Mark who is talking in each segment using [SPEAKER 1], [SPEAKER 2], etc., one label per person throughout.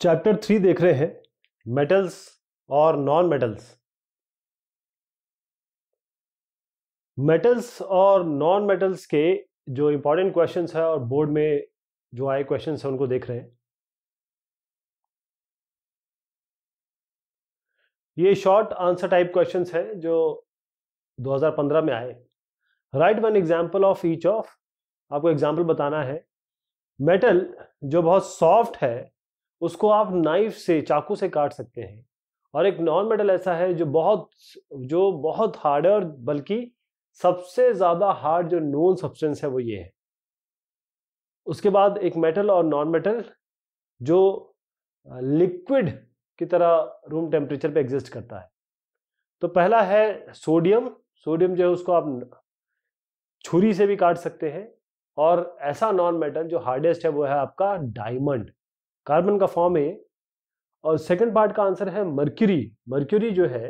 [SPEAKER 1] Chapter three देख रहे हैं मेटल्स और नॉन मेटल्स मेटल्स और नॉन मेटल्स के जो इंपॉर्टेंट क्वेश्चंस है और बोर्ड में जो आए क्वेश्चंस है उनको देख रहे हैं ये शॉर्ट आंसर टाइप क्वेश्चंस है जो 2015 में आए right one example of each of आपको एग्जाम्पल बताना है मेटल जो बहुत सॉफ्ट है उसको आप नाइफ से चाकू से काट सकते हैं और एक नॉन मेटल ऐसा है जो बहुत जो बहुत हार्डर बल्कि सबसे ज़्यादा हार्ड जो नोन सब्सटेंस है वो ये है उसके बाद एक मेटल और नॉन मेटल जो लिक्विड की तरह रूम टेम्परेचर पे एग्जिस्ट करता है तो पहला है सोडियम सोडियम जो है उसको आप छुरी से भी काट सकते हैं और ऐसा नॉन मेटल जो हार्डेस्ट है वो है आपका डायमंड कार्बन का फॉर्म ए और सेकंड पार्ट का आंसर है मर्क्यूरी मर्क्यूरी जो है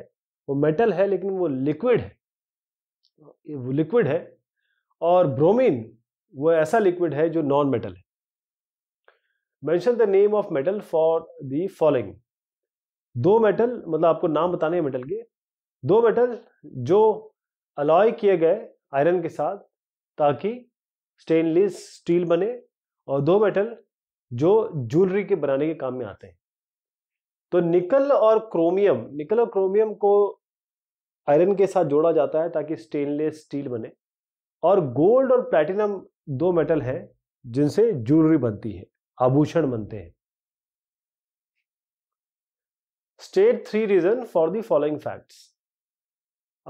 [SPEAKER 1] वो मेटल है लेकिन वो लिक्विड है वो लिक्विड है और ब्रोमीन वो ऐसा लिक्विड है जो नॉन मेटल है mention the name of metal for the following दो मेटल मतलब आपको नाम बताने हैं मेटल के दो मेटल जो अलॉय किए गए आयरन के साथ ताकि स्टेनलेस स्टील बने और दो मेटल जो ज्वेलरी के बनाने के काम में आते हैं तो निकल और क्रोमियम निकल और क्रोमियम को आयरन के साथ जोड़ा जाता है ताकि स्टेनलेस स्टील बने और गोल्ड और प्लैटिनम दो मेटल हैं जिनसे ज्वेलरी बनती है आभूषण बनते हैं state three reason for the following facts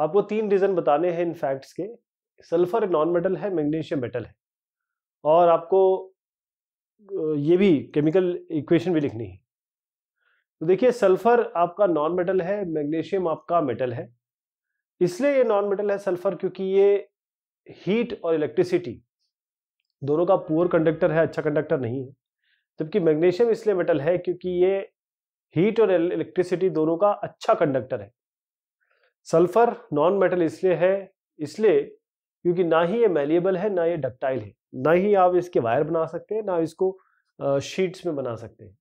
[SPEAKER 1] आपको तीन रीजन बताने हैं इन फैक्ट्स के सल्फर नॉन मेटल है मैग्नीशियम मेटल है और आपको ये भी केमिकल इक्वेशन भी लिखनी है तो देखिए सल्फर आपका नॉन मेटल है मैग्नीशियम आपका मेटल है इसलिए ये नॉन मेटल है सल्फर क्योंकि ये हीट और इलेक्ट्रिसिटी दोनों का पुअर कंडक्टर है अच्छा कंडक्टर नहीं है जबकि मैग्नीशियम इसलिए मेटल है क्योंकि ये हीट और इलेक्ट्रिसिटी दोनों का अच्छा कंडक्टर है सल्फर नॉन मेटल इसलिए है इसलिए क्योंकि ना ही ये मेलिएबल है ना ये डक्टाइल है ना ही आप इसके वायर बना सकते हैं ना इसको शीट्स में बना सकते हैं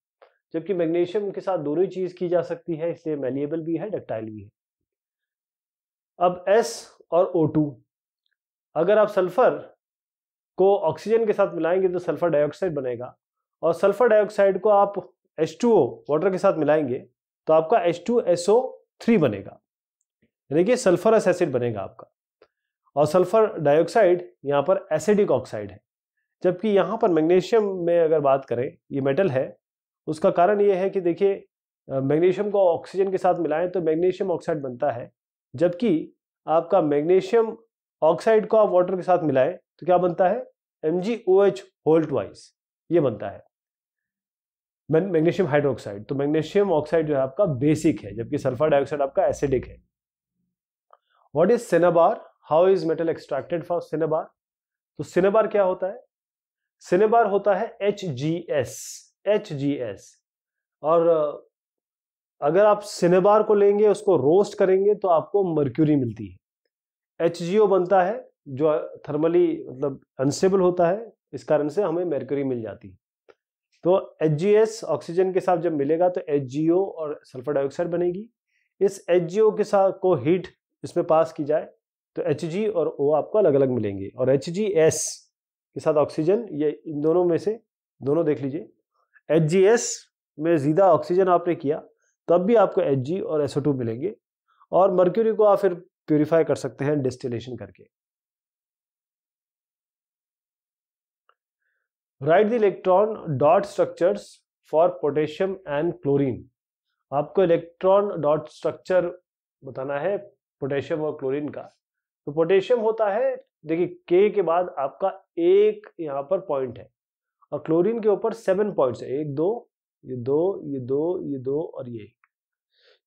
[SPEAKER 1] जबकि मैग्नीशियम के साथ दोनों ही चीज़ की जा सकती है इसलिए मेलिएबल भी है डक्टाइल भी है अब एस और ओ टू अगर आप सल्फर को ऑक्सीजन के साथ मिलाएंगे तो सल्फर डाइऑक्साइड बनेगा और सल्फर डाइऑक्साइड को आप ओ वाटर के साथ मिलाएंगे तो आपका टू एस ओ थ्री बनेगा यानी कि सल्फरस एसिड बनेगा आपका और सल्फर डाइऑक्साइड यहाँ पर एसिडिक ऑक्साइड है जबकि यहाँ पर मैग्नीशियम में अगर बात करें ये मेटल है उसका कारण ये है कि देखिए मैग्नीशियम को ऑक्सीजन के साथ मिलाएं तो मैग्नीशियम ऑक्साइड बनता है जबकि आपका मैग्नीशियम ऑक्साइड को आप वाटर के साथ मिलाएं तो क्या बनता है M G O H Holt वाइज ये बनता है मैग्नीशियम हाइड्रोक्साइड तो मैग्नीशियम ऑक्साइड जो है आपका बेसिक है जबकि सल्फर डाइऑक्साइड आपका एसिडिक है what is cinnabar how is metal extracted for cinnabar तो सिनेबार क्या होता है सिनेबार होता है H G S H G S और अगर आप सिनेबार को लेंगे उसको रोस्ट करेंगे तो आपको मर्क्यूरी मिलती है एच जी ओ बनता है जो थर्मली मतलब अनस्टेबल होता है इस कारण से हमें मर्क्यूरी मिल जाती है तो एच जी एस ऑक्सीजन के साथ जब मिलेगा तो एच जी ओ और सल्फर डाइऑक्साइड बनेगी इस एच जी ओ के साथ को हीट इसमें पास की जाए तो एच जी और ओ आपको अलग अलग मिलेंगे और एच जी एस के साथ ऑक्सीजन ये इन दोनों में से दोनों देख लीजिए एच जी एस में सीधा ऑक्सीजन आपने किया तब भी आपको एच जी और एस टू मिलेंगे और मर्क्यूरी को आप फिर प्योरीफाई कर सकते हैं डिस्टिलेशन करके write the electron dot structures for potassium and chlorine आपको इलेक्ट्रॉन डॉट स्ट्रक्चर बताना है पोटेशियम और क्लोरीन का तो पोटेशियम होता है देखिए के के बाद आपका एक यहाँ पर पॉइंट है और क्लोरीन के ऊपर सेवन पॉइंट्स है एक दो ये दो ये दो ये दो और ये एक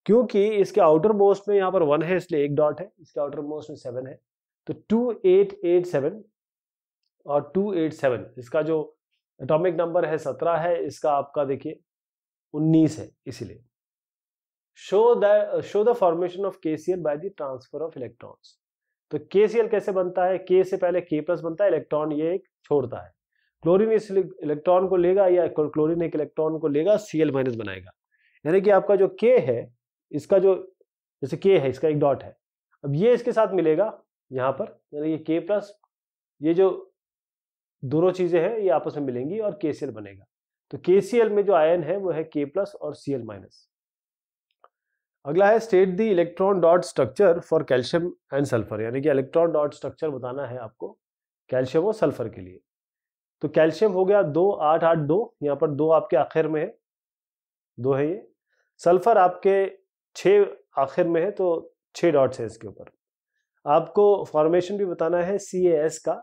[SPEAKER 1] क्योंकि इसके आउटर मोस्ट में यहाँ पर वन है इसलिए एक डॉट है इसके आउटर मोस्ट में सेवन है तो टू एट एट सेवन और टू एट सेवन इसका जो एटॉमिक नंबर है सत्रह है इसका आपका देखिए उन्नीस है इसीलिए show the show of formation of KCl by the transfer of electrons तो के कैसे बनता है के से पहले के प्लस बनता है इलेक्ट्रॉन ये एक छोड़ता है क्लोरीन इस इलेक्ट्रॉन को लेगा या क्लोरीन एक इलेक्ट्रॉन को लेगा सी एल माइनस बनाएगा यानी कि आपका जो के है इसका जो जैसे के है इसका एक डॉट है अब ये इसके साथ मिलेगा यहाँ पर यानी कि के प्लस ये जो दोनों चीज़ें हैं ये आपस में मिलेंगी और के बनेगा तो के में जो आयन है वो है के प्लस और सी माइनस अगला है state the electron dot structure for calcium and sulphur यानी कि इलेक्ट्रॉन डॉट स्ट्रक्चर बताना है आपको कैल्शियम और सल्फर के लिए तो कैल्शियम हो गया दो आठ आठ दो यहाँ पर दो आपके आखिर में है दो है ये सल्फर आपके छः आखिर में है तो छः डॉट्स है इसके ऊपर आपको फॉर्मेशन भी बताना है सी एस का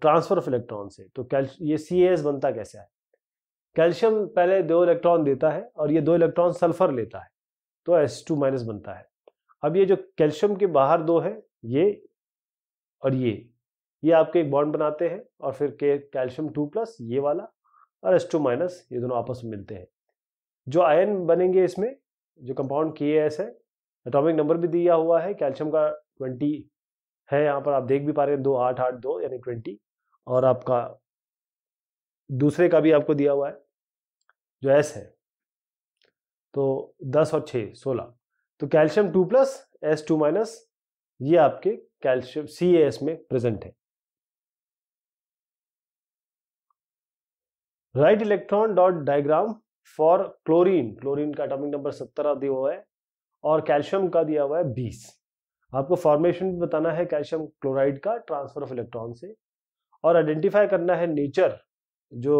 [SPEAKER 1] ट्रांसफर ऑफ इलेक्ट्रॉन से तो कैल्शियम ये सी एस बनता कैसा है कैल्शियम पहले दो इलेक्ट्रॉन देता है और ये दो इलेक्ट्रॉन सल्फर लेता है तो एस टू माइनस बनता है अब ये जो कैल्शियम के बाहर दो है ये और ये ये आपके एक बॉन्ड बनाते हैं और फिर के कैल्शियम टू प्लस ये वाला और एस टू माइनस ये दोनों आपस में मिलते हैं जो आयन बनेंगे इसमें जो कंपाउंड के एस है एटॉमिक नंबर भी दिया हुआ है कैल्शियम का ट्वेंटी है यहाँ पर आप देख भी पा रहे हैं दो आठ आठ दो यानी ट्वेंटी और आपका दूसरे का भी आपको दिया हुआ है जो एस है तो दस और छः सोलह तो calcium two plus S two minus ये आपके कैल्शियम सी एस में प्रेजेंट है right electron dot diagram for chlorine chlorine का एटॉमिक नंबर सत्तर दिया हुआ है और कैल्शियम का दिया हुआ है बीस आपको फॉर्मेशन भी बताना है कैल्शियम क्लोराइड का ट्रांसफर ऑफ इलेक्ट्रॉन से और आइडेंटिफाई करना है नेचर जो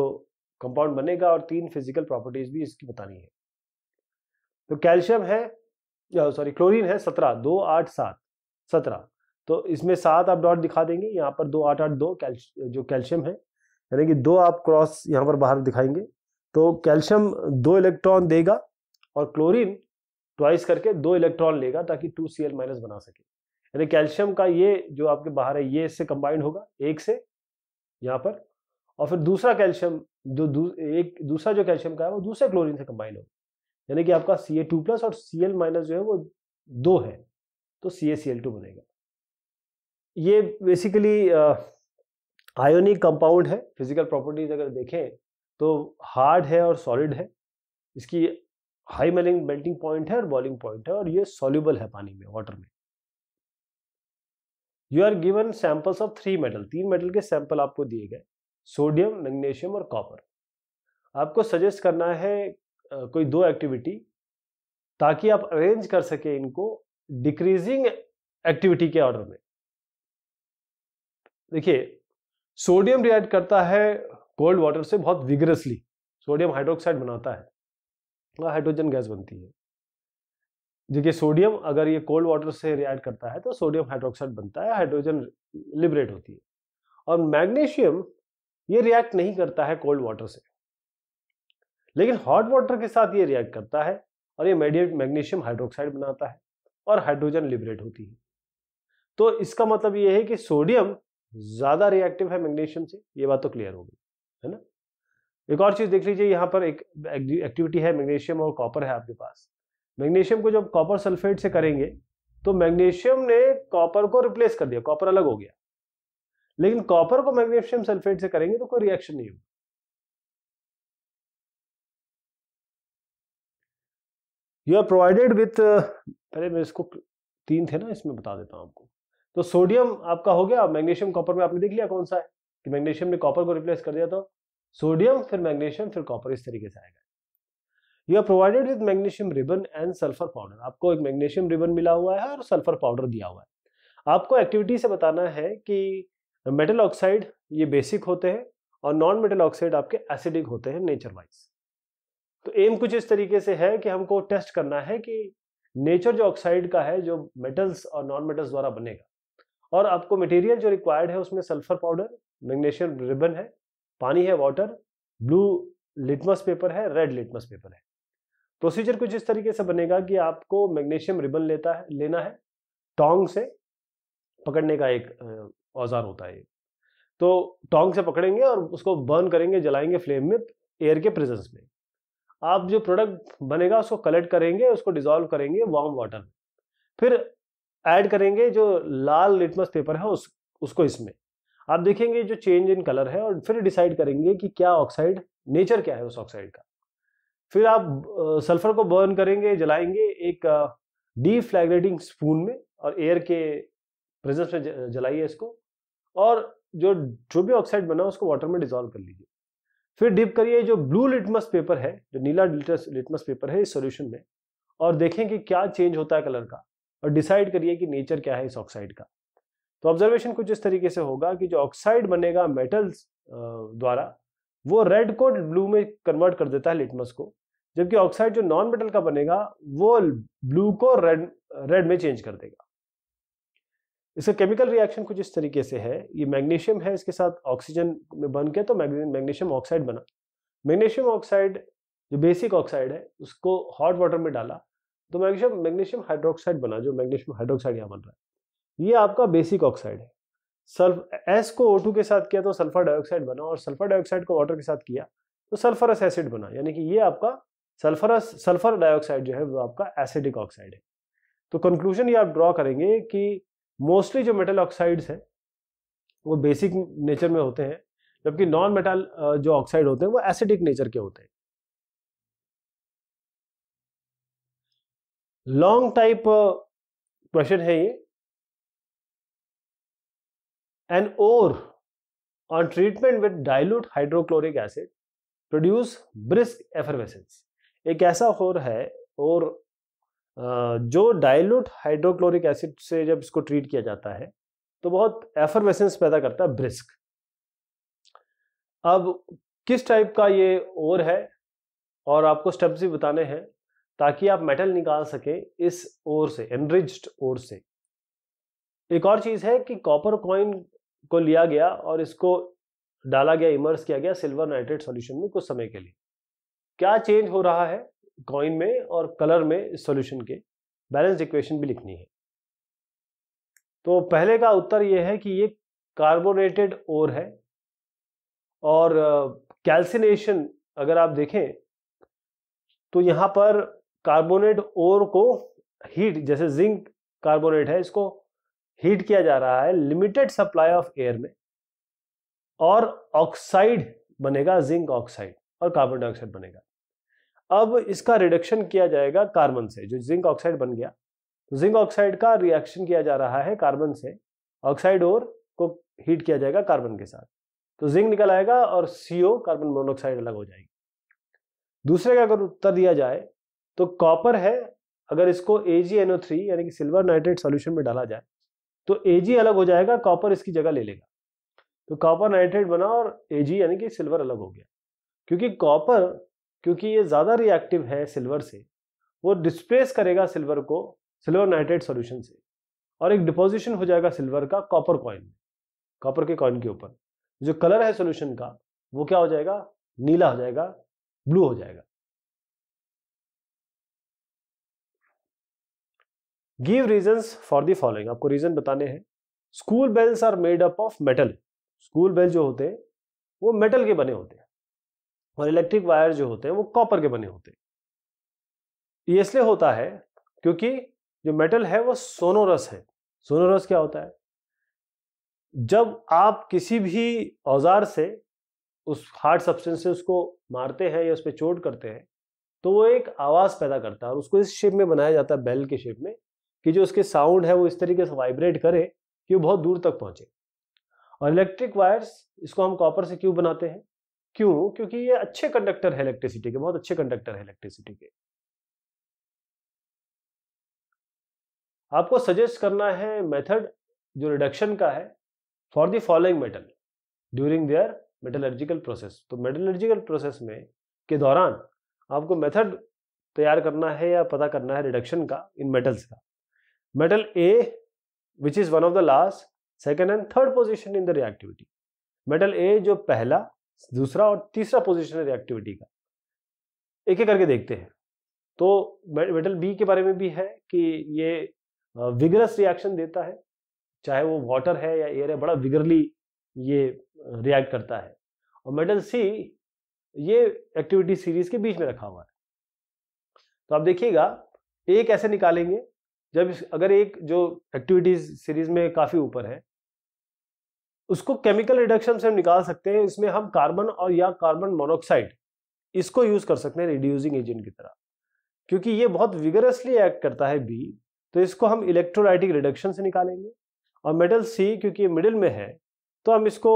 [SPEAKER 1] कंपाउंड बनेगा और तीन फिजिकल प्रॉपर्टीज भी इसकी बतानी है तो कैल्शियम है सॉरी क्लोरीन है सत्रह दो आठ सात सत्रह तो इसमें सात आप डॉट दिखा देंगे यहाँ पर दो आठ आठ दो कैल्श जो कैल्शियम है यानी कि दो आप क्रॉस यहाँ पर बाहर दिखाएंगे तो कैल्शियम दो इलेक्ट्रॉन देगा और क्लोरीन ट्वाइस करके दो इलेक्ट्रॉन लेगा ताकि टू सी एल माइनस बना सके यानी कैल्शियम का ये जो आपके बाहर है ये इससे कंबाइंड होगा एक से यहाँ पर और फिर दूसरा कैल्शियम जो दू, एक दूसरा जो कैल्शियम का है वो दूसरे क्लोरीन से कंबाइंड होगा यानी कि आपका सी ए टू प्लस और सी एल माइनस जो है वो दो है तो सी ए सी एल टू बनेगा ये बेसिकली आयोनिक कंपाउंड है फिजिकल प्रॉपर्टीज अगर देखें तो हार्ड है और सॉलिड है इसकी हाई मेलिंग मेल्टिंग पॉइंट है और बॉइलिंग पॉइंट है और ये सॉल्यूबल है पानी में वाटर में you are given samples of three metal तीन मेटल के सैंपल आपको दिए गए सोडियम मैग्नीशियम और कॉपर आपको सजेस्ट करना है कोई दो एक्टिविटी ताकि आप अरेंज कर सके इनको डिक्रीजिंग एक्टिविटी के ऑर्डर में देखिए सोडियम रिएक्ट करता है कोल्ड वाटर से बहुत विगरसली सोडियम हाइड्रोक्साइड बनाता है हाइड्रोजन गैस बनती है देखिए सोडियम अगर ये कोल्ड वाटर से रिएक्ट करता है तो सोडियम हाइड्रोक्साइड बनता है हाइड्रोजन लिबरेट होती है और मैग्नीशियम ये रिएक्ट नहीं करता है कोल्ड वाटर से लेकिन हॉट वाटर के साथ ये रिएक्ट करता है और ये मेडियट मैग्नीशियम हाइड्रोक्साइड बनाता है और हाइड्रोजन लिबरेट होती है तो इसका मतलब ये है कि सोडियम ज़्यादा रिएक्टिव है मैग्नीशियम से ये बात तो क्लियर हो गई है ना एक और चीज़ देख लीजिए यहाँ पर एक एक्टिविटी है मैग्नीशियम और कॉपर है आपके पास मैग्नीशियम को जब कॉपर सल्फेट से करेंगे तो मैग्नीशियम ने कॉपर को रिप्लेस कर दिया कॉपर अलग हो गया लेकिन कॉपर को मैग्नीशियम सल्फेट से करेंगे तो कोई रिएक्शन नहीं होगा यू आर प्रोवाइडेड विथ पहले मैं इसको तीन थे ना इसमें बता देता हूँ आपको तो सोडियम आपका हो गया मैग्नीशियम कॉपर में आपने देख लिया कौन सा है कि मैग्नीशियम ने कॉपर को रिप्लेस कर दिया था तो सोडियम फिर मैग्नीशियम फिर कॉपर इस तरीके से आएगा you are provided with magnesium ribbon and sulphur powder आपको एक मैग्नीशियम रिबन मिला हुआ है और सल्फर पाउडर दिया हुआ है आपको एक्टिविटी से बताना है कि मेटल ऑक्साइड ये बेसिक होते हैं और नॉन मेटल ऑक्साइड आपके एसिडिक होते हैं नेचर वाइज तो एम कुछ इस तरीके से है कि हमको टेस्ट करना है कि नेचर जो ऑक्साइड का है जो मेटल्स और नॉन मेटल्स द्वारा बनेगा और आपको मटेरियल जो रिक्वायर्ड है उसमें सल्फर पाउडर मैग्नेशियम रिबन है पानी है वाटर ब्लू लिटमस पेपर है रेड लिटमस पेपर है प्रोसीजर कुछ इस तरीके से बनेगा कि आपको मैग्नेशियम रिबन लेता है लेना है टोंग से पकड़ने का एक औजार होता है तो टोंग से पकड़ेंगे और उसको बर्न करेंगे जलाएंगे फ्लेम में एयर के प्रेजेंस में आप जो प्रोडक्ट बनेगा उसको कलेक्ट करेंगे उसको डिजोल्व करेंगे वार्म वाटर फिर ऐड करेंगे जो लाल लिटमस पेपर है उस उसको इसमें आप देखेंगे जो चेंज इन कलर है और फिर डिसाइड करेंगे कि क्या ऑक्साइड नेचर क्या है उस ऑक्साइड का फिर आप सल्फर को बर्न करेंगे जलाएंगे एक डी फ्लैग्रेटिंग स्पून में और एयर के प्रेजेंस में जलाइए इसको और जो जो भी ऑक्साइड बना उसको वाटर में डिजोल्व कर लीजिए फिर डिप करिए जो ब्लू लिटमस पेपर है जो नीला लिटमस पेपर है इस सोल्यूशन में और देखें कि क्या चेंज होता है कलर का और डिसाइड करिए कि नेचर क्या है इस ऑक्साइड का तो ऑब्जर्वेशन कुछ इस तरीके से होगा कि जो ऑक्साइड बनेगा मेटल्स द्वारा वो रेड को ब्लू में कन्वर्ट कर देता है लिटमस को जबकि ऑक्साइड जो नॉन मेटल का बनेगा वो ब्लू को रेड रेड में चेंज कर देगा इसका केमिकल रिएक्शन कुछ इस तरीके से है ये मैग्नीशियम है इसके साथ ऑक्सीजन में बन के तो मैग्नीशियम ऑक्साइड बना मैग्नीशियम ऑक्साइड जो बेसिक ऑक्साइड है उसको हॉट वाटर में डाला तो मैग्नीशियम मैग्नीशियम हाइड्रोक्साइड बना जो मैग्नीशियम हाइड्रोक्साइड यहाँ बन रहा है ये आपका बेसिक ऑक्साइड है सल्फ एस को O2 के साथ किया तो सल्फर डाइऑक्साइड बना और सल्फर डाइऑक्साइड को वाटर के साथ किया तो सल्फरस एसिड बना यानी कि ये आपका सल्फरस सल्फर डाइऑक्साइड जो है वो आपका एसिडिक ऑक्साइड है तो कंक्लूजन ये आप ड्रॉ करेंगे कि मोस्टली जो मेटल ऑक्साइड्स हैं वो बेसिक नेचर में होते हैं जबकि नॉन मेटल जो ऑक्साइड होते हैं वो एसिडिक नेचर के होते हैं लॉन्ग टाइप क्वेश्चन है ये an ore on treatment with dilute hydrochloric acid produce brisk effervescence एक ऐसा और है और जो डाइल्यूट हाइड्रोक्लोरिक एसिड से जब इसको ट्रीट किया जाता है तो बहुत एफरवेसेंस पैदा करता है ब्रिस्क अब किस टाइप का ये ओर है और आपको स्टेप्स भी बताने हैं ताकि आप मेटल निकाल सकें इस ओर से एनरिच्ड ओर से एक और चीज़ है कि कॉपर कॉइन को लिया गया और इसको डाला गया इमर्स किया गया सिल्वर नाइट्रेट सॉल्यूशन में कुछ समय के लिए क्या चेंज हो रहा है कॉइन में और कलर में इस सॉल्यूशन के बैलेंस इक्वेशन भी लिखनी है तो पहले का उत्तर यह है कि ये कार्बोनेटेड ओर है और कैल्सिनेशन अगर आप देखें तो यहाँ पर कार्बोनेट ओर को हीट जैसे जिंक कार्बोनेट है इसको हीट किया जा रहा है लिमिटेड सप्लाई ऑफ एयर में और ऑक्साइड बनेगा जिंक ऑक्साइड और कार्बन डाइऑक्साइड बनेगा अब इसका रिडक्शन किया जाएगा कार्बन से जो जिंक ऑक्साइड बन गया तो जिंक ऑक्साइड का रिएक्शन किया जा रहा है कार्बन से ऑक्साइड और को हीट किया जाएगा कार्बन के साथ तो जिंक निकल आएगा और सीओ कार्बन मोनोऑक्साइड अलग हो जाएगी दूसरे का अगर उत्तर दिया जाए तो कॉपर है अगर इसको थ्री यानी कि सिल्वर नाइट्रेट सॉल्यूशन में डाला जाए तो जी अलग हो जाएगा कॉपर इसकी जगह ले लेगा तो कॉपर नाइट्रेट बना और जी यानी कि सिल्वर अलग हो गया क्योंकि कॉपर क्योंकि ये ज़्यादा रिएक्टिव है सिल्वर से वो डिस्प्लेस करेगा सिल्वर को सिल्वर नाइट्रेट सॉल्यूशन से और एक डिपोजिशन हो जाएगा सिल्वर का कॉपर कॉइन में कॉपर के कॉइन के ऊपर जो कलर है सॉल्यूशन का वो क्या हो जाएगा नीला हो जाएगा ब्लू हो जाएगा give reasons for the following आपको रीजन बताने हैं school bells are made up of metal school bell जो होते हैं वो मेटल के बने होते हैं और इलेक्ट्रिक वायर जो होते हैं वो कॉपर के बने होते हैं ये इसलिए होता है क्योंकि जो मेटल है वो सोनोरस है सोनोरस क्या होता है जब आप किसी भी औजार से उस हार्ड सब्सटेंस से उसको मारते हैं या उस पर चोट करते हैं तो वो एक आवाज़ पैदा करता है और उसको इस शेप में बनाया जाता है बेल के शेप में कि जो उसके साउंड है वो इस तरीके से वाइब्रेट करे कि वो बहुत दूर तक पहुंचे और इलेक्ट्रिक वायर्स इसको हम कॉपर से क्यों बनाते हैं क्यों क्योंकि ये अच्छे कंडक्टर है इलेक्ट्रिसिटी के बहुत अच्छे कंडक्टर है इलेक्ट्रिसिटी के आपको सजेस्ट करना है मेथड जो रिडक्शन का है for the following metal during their metallurgical process तो मेटलर्जिकल प्रोसेस में के दौरान आपको मेथड तैयार करना है या पता करना है रिडक्शन का इन मेटल्स का metal A which is one of the last second and third position in the reactivity metal A जो पहला दूसरा और तीसरा पोजिशन है रिएक्टिविटी का एक एक करके देखते हैं तो मेटल बी के बारे में भी है कि ये विगरस रिएक्शन देता है चाहे वो वाटर है या एयर है बड़ा विगरली ये रिएक्ट करता है और मेटल सी ये एक्टिविटी सीरीज के बीच में रखा हुआ है तो आप देखिएगा एक ऐसे निकालेंगे जब अगर एक जो एक्टिविटीज सीरीज में काफ़ी ऊपर है उसको केमिकल रिडक्शन से हम निकाल सकते हैं इसमें हम कार्बन और या कार्बन मोनोक्साइड इसको यूज कर सकते हैं रिड्यूसिंग एजेंट की तरह क्योंकि ये बहुत विगरसली एक्ट करता है बी तो इसको हम इलेक्ट्रोलाइटिक रिडक्शन से निकालेंगे और मेटल सी क्योंकि मिडिल में है तो हम इसको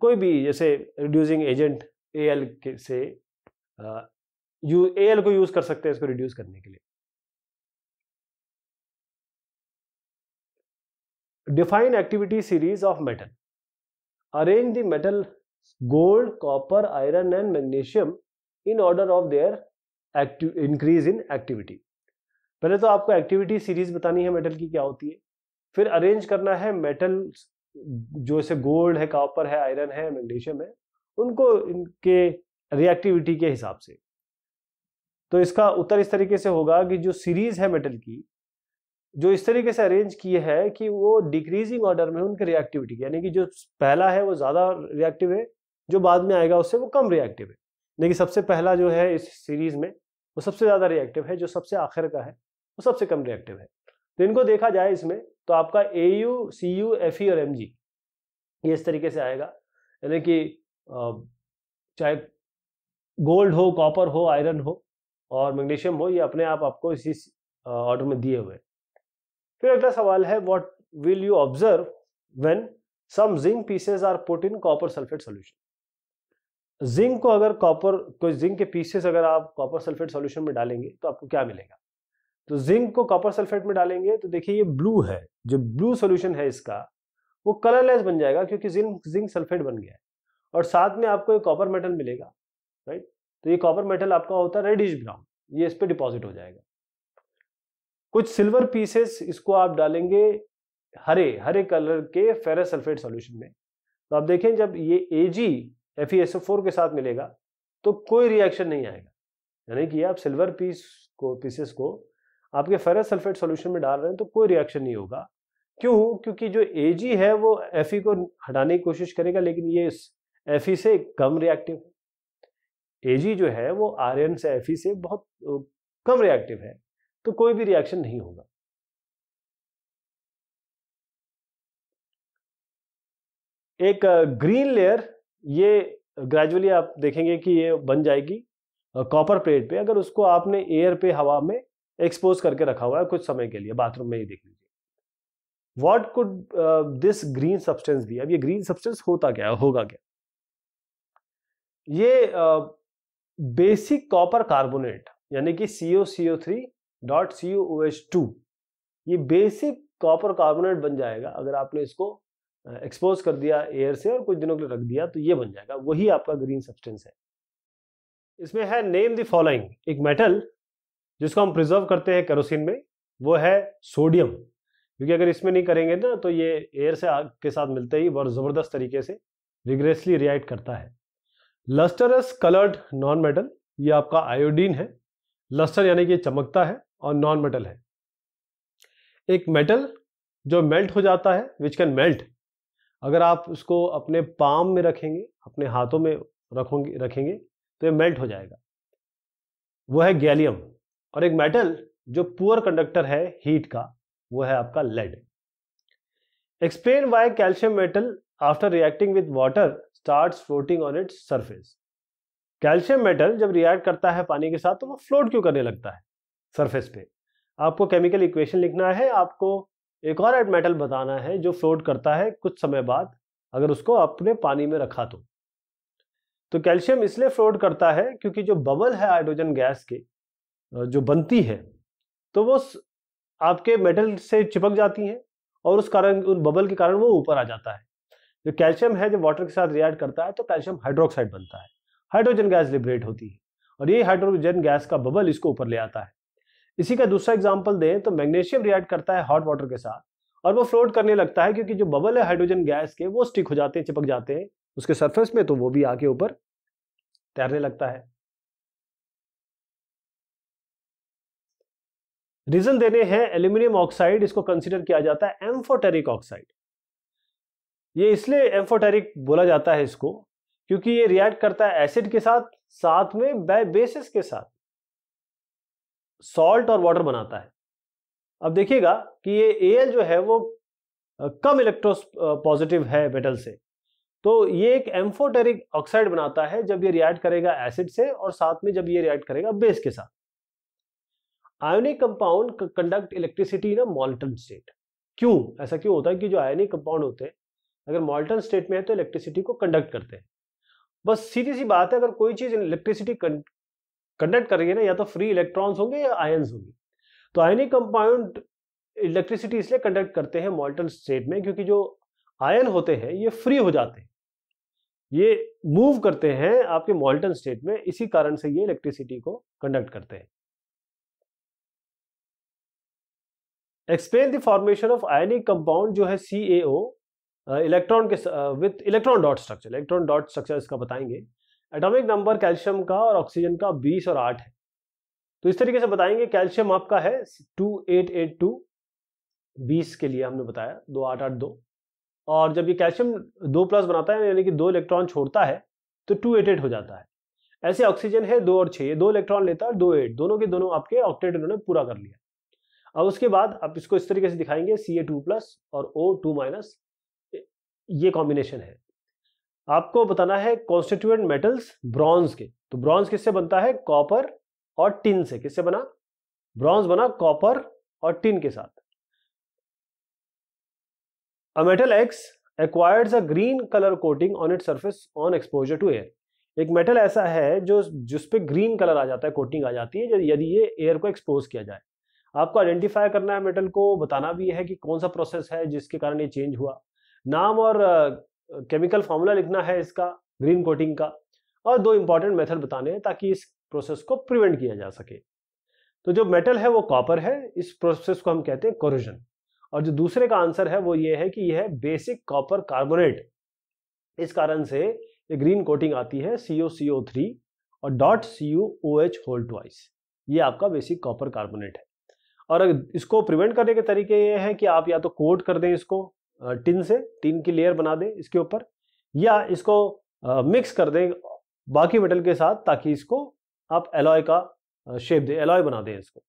[SPEAKER 1] कोई भी जैसे रिड्यूसिंग एजेंट ए एल से यू ए एल को यूज़ कर सकते हैं इसको रिड्यूस करने के लिए define activity series of metal arrange the metal gold copper iron and magnesium in order of their increase in activity पहले तो आपको एक्टिविटी सीरीज बतानी है मेटल की क्या होती है फिर अरेंज करना है मेटल जो जैसे गोल्ड है कॉपर है आयरन है मैग्नीशियम है उनको इनके रिएक्टिविटी के हिसाब से तो इसका उत्तर इस तरीके से होगा कि जो सीरीज है मेटल की जो इस तरीके से अरेंज किए हैं कि वो डिक्रीजिंग ऑर्डर में उनकी रिएक्टिविटी यानी कि जो पहला है वो ज़्यादा रिएक्टिव है जो बाद में आएगा उससे वो कम रिएक्टिव है लेकिन सबसे पहला जो है इस सीरीज में वो सबसे ज़्यादा रिएक्टिव है जो सबसे आखिर का है वो सबसे कम रिएक्टिव है तो इनको देखा जाए इसमें तो आपका A U C U F E और एम जी ये इस तरीके से आएगा यानी कि चाहे गोल्ड हो कॉपर हो आयरन हो और मैग्नीशियम हो ये अपने आप आपको इसी ऑर्डर में दिए हुए हैं फिर अगला सवाल है what will you observe when some zinc pieces are put in copper sulphate solution zinc को अगर कॉपर कोई जिंक के पीसेस अगर आप कॉपर सल्फेट सोल्यूशन में डालेंगे तो आपको क्या मिलेगा तो जिंक को कॉपर सल्फेट में डालेंगे तो देखिए ये ब्लू है जो ब्लू सोल्यूशन है इसका वो कलरलेस बन जाएगा क्योंकि जिंक जिंक सल्फेट बन गया है और साथ में आपको एक कॉपर मेटल मिलेगा राइट तो ये कॉपर मेटल आपका होता है रेडिश ब्राउन ये इस पर डिपॉजिट हो जाएगा कुछ सिल्वर पीसेस इसको आप डालेंगे हरे हरे कलर के फेरस सल्फेट सॉल्यूशन में तो आप देखें जब ये ए जी एफ के साथ मिलेगा तो कोई रिएक्शन नहीं आएगा यानी कि आप सिल्वर पीस को पीसेस को आपके फेरस सल्फेट सॉल्यूशन में डाल रहे हैं तो कोई रिएक्शन नहीं होगा क्यों क्योंकि जो ए जी है वो एफ को हटाने की कोशिश करेगा लेकिन ये एफ से कम रिएक्टिव है ए जी जो है वो आर्यन से एफ से बहुत कम रिएक्टिव है तो कोई भी रिएक्शन नहीं होगा एक ग्रीन लेयर ये ग्रेजुअली आप देखेंगे कि ये बन जाएगी कॉपर प्लेट पे अगर उसको आपने एयर पे हवा में एक्सपोज करके रखा हुआ है कुछ समय के लिए बाथरूम में ही देख लीजिए what could this green substance भी अब ये ग्रीन सब्सटेंस होता क्या होगा क्या ये बेसिक कॉपर कार्बोनेट यानी कि CO CO three dot C O H two ये बेसिक कॉपर कार्बोनेट बन जाएगा अगर आपने इसको एक्सपोज कर दिया एयर से और कुछ दिनों के लिए रख दिया तो ये बन जाएगा वही आपका ग्रीन सब्सटेंस है इसमें है नेम द फॉलोइंग एक मेटल जिसको हम प्रिजर्व करते हैं केरोसिन में वो है सोडियम क्योंकि अगर इसमें नहीं करेंगे ना तो ये एयर से आग के साथ मिलते ही बहुत ज़बरदस्त तरीके से रिग्रेसली रिएक्ट करता है लस्टरस कलर्ड नॉन मेटल ये आपका आयोडीन है लस्टर यानी कि चमकता है और नॉन मेटल है एक मेटल जो मेल्ट हो जाता है विच कैन मेल्ट अगर आप उसको अपने पाम में रखेंगे अपने हाथों में रखोगे रखेंगे तो ये मेल्ट हो जाएगा वो है गैलियम और एक मेटल जो पुअर कंडक्टर है हीट का वो है आपका lead explain why calcium metal after reacting with water start floating on its surface calcium metal जब रिएक्ट करता है पानी के साथ तो वो फ्लोट क्यों करने लगता है सरफेस पे आपको केमिकल इक्वेशन लिखना है आपको एक और एड मेटल बताना है जो फ्लोट करता है कुछ समय बाद अगर उसको अपने पानी में रखा तो तो कैल्शियम इसलिए फ्लोट करता है क्योंकि जो बबल है हाइड्रोजन गैस के जो बनती है तो वो आपके मेटल से चिपक जाती है और उस कारण उन बबल के कारण वो ऊपर आ जाता है जो कैल्शियम है जब वाटर के साथ रिएक्ट करता है तो कैल्शियम हाइड्रोक्साइड बनता है हाइड्रोजन गैस लिबरेट होती है और ये हाइड्रोजन गैस का बबल इसको ऊपर ले आता है इसी का दूसरा एग्जाम्पल दें तो मैग्नेशियम रिएक्ट करता है हॉट वाटर के साथ और वो फ्लोट करने लगता है क्योंकि जो बबल है हाइड्रोजन गैस के वो स्टिक हो जाते हैं चिपक जाते हैं उसके सरफेस में तो वो भी आके ऊपर तैरने लगता है रीजन देने हैं एल्यूमिनियम ऑक्साइड इसको कंसिडर किया जाता है एम्फोटेरिक ऑक्साइड ये इसलिए एम्फोटेरिक बोला जाता है इसको क्योंकि ये रिएक्ट करता है एसिड के साथ साथ में बेसिस के साथ सॉल्ट और वाटर बनाता है अब देखिएगा कि ये एल जो है वो कम इलेक्ट्रो पॉजिटिव है मेटल से तो ये एक एम्फोटेरिक ऑक्साइड बनाता है जब ये रिएक्ट करेगा एसिड से और साथ में जब ये रिएक्ट करेगा बेस के साथ ionic compound conduct electricity in a molten state क्यों ऐसा क्यों होता है कि जो आयोनिक कंपाउंड होते हैं अगर मॉल्टन स्टेट में है तो इलेक्ट्रिसिटी को कंडक्ट करते हैं बस सीधी सी बात है अगर कोई चीज़ इलेक्ट्रिसिटी कंडक्ट करेंगे ना या तो फ्री इलेक्ट्रॉन्स होंगे या आयन्स होंगे तो आयनिक कंपाउंड इलेक्ट्रिसिटी इसलिए कंडक्ट करते हैं मॉल्टन स्टेट में क्योंकि जो आयन होते हैं ये फ्री हो जाते हैं ये मूव करते हैं आपके मॉल्टन स्टेट में इसी कारण से ये इलेक्ट्रिसिटी को कंडक्ट करते हैं explain the formation of ionic compound जो है सी इलेक्ट्रॉन uh, के with electron dot structure electron dot structure इसका बताएंगे एटॉमिक नंबर कैल्शियम का और ऑक्सीजन का 20 और 8 है तो इस तरीके से बताएंगे कैल्शियम आपका है 2882 20 के लिए हमने बताया दो आठ आठ दो और जब ये कैल्शियम दो प्लस बनाता है यानी कि दो इलेक्ट्रॉन छोड़ता है तो टू एट एट हो जाता है ऐसे ऑक्सीजन है दो और छः ये दो इलेक्ट्रॉन लेता है दो एट दोनों के दोनों आपके ऑक्टेट इन्होंने पूरा कर लिया अब उसके बाद आप इसको इस तरीके से दिखाएंगे सी ए टू प्लस और ओ टू माइनस ये कॉम्बिनेशन है आपको बताना है कॉन्स्टिट्यूएंट मेटल्स ब्रॉन्ज के तो ब्रॉन्ज किससे बनता है कॉपर और टिन से किससे बना ब्रॉन्ज बना कॉपर और टिन के साथ a metal X acquires a green colour coating on it surface on exposure to air एक मेटल ऐसा है जो जिस पे ग्रीन कलर आ जाता है कोटिंग आ जाती है यदि ये एयर को एक्सपोज किया जाए आपको आइडेंटिफाई करना है मेटल को बताना भी है कि कौन सा प्रोसेस है जिसके कारण ये चेंज हुआ नाम और केमिकल फॉर्मूला लिखना है इसका ग्रीन कोटिंग का और दो इंपॉर्टेंट मेथड बताने हैं ताकि इस प्रोसेस को प्रिवेंट किया जा सके तो जो मेटल है वो कॉपर है इस प्रोसेस को हम कहते हैं कोरोजन और जो दूसरे का आंसर है वो ये है कि यह है बेसिक कॉपर कार्बोनेट इस कारण से ये ग्रीन कोटिंग आती है C O C O three और dot C U O H whole twice ये आपका बेसिक कॉपर कार्बोनेट है और इसको प्रिवेंट करने के तरीके ये हैं कि आप या तो कोट कर दें इसको टिन से टिन की लेयर बना दें इसके ऊपर या इसको मिक्स कर दें बाकी मेटल के साथ ताकि इसको आप एलॉय का शेप दें एलॉय बना दें इसको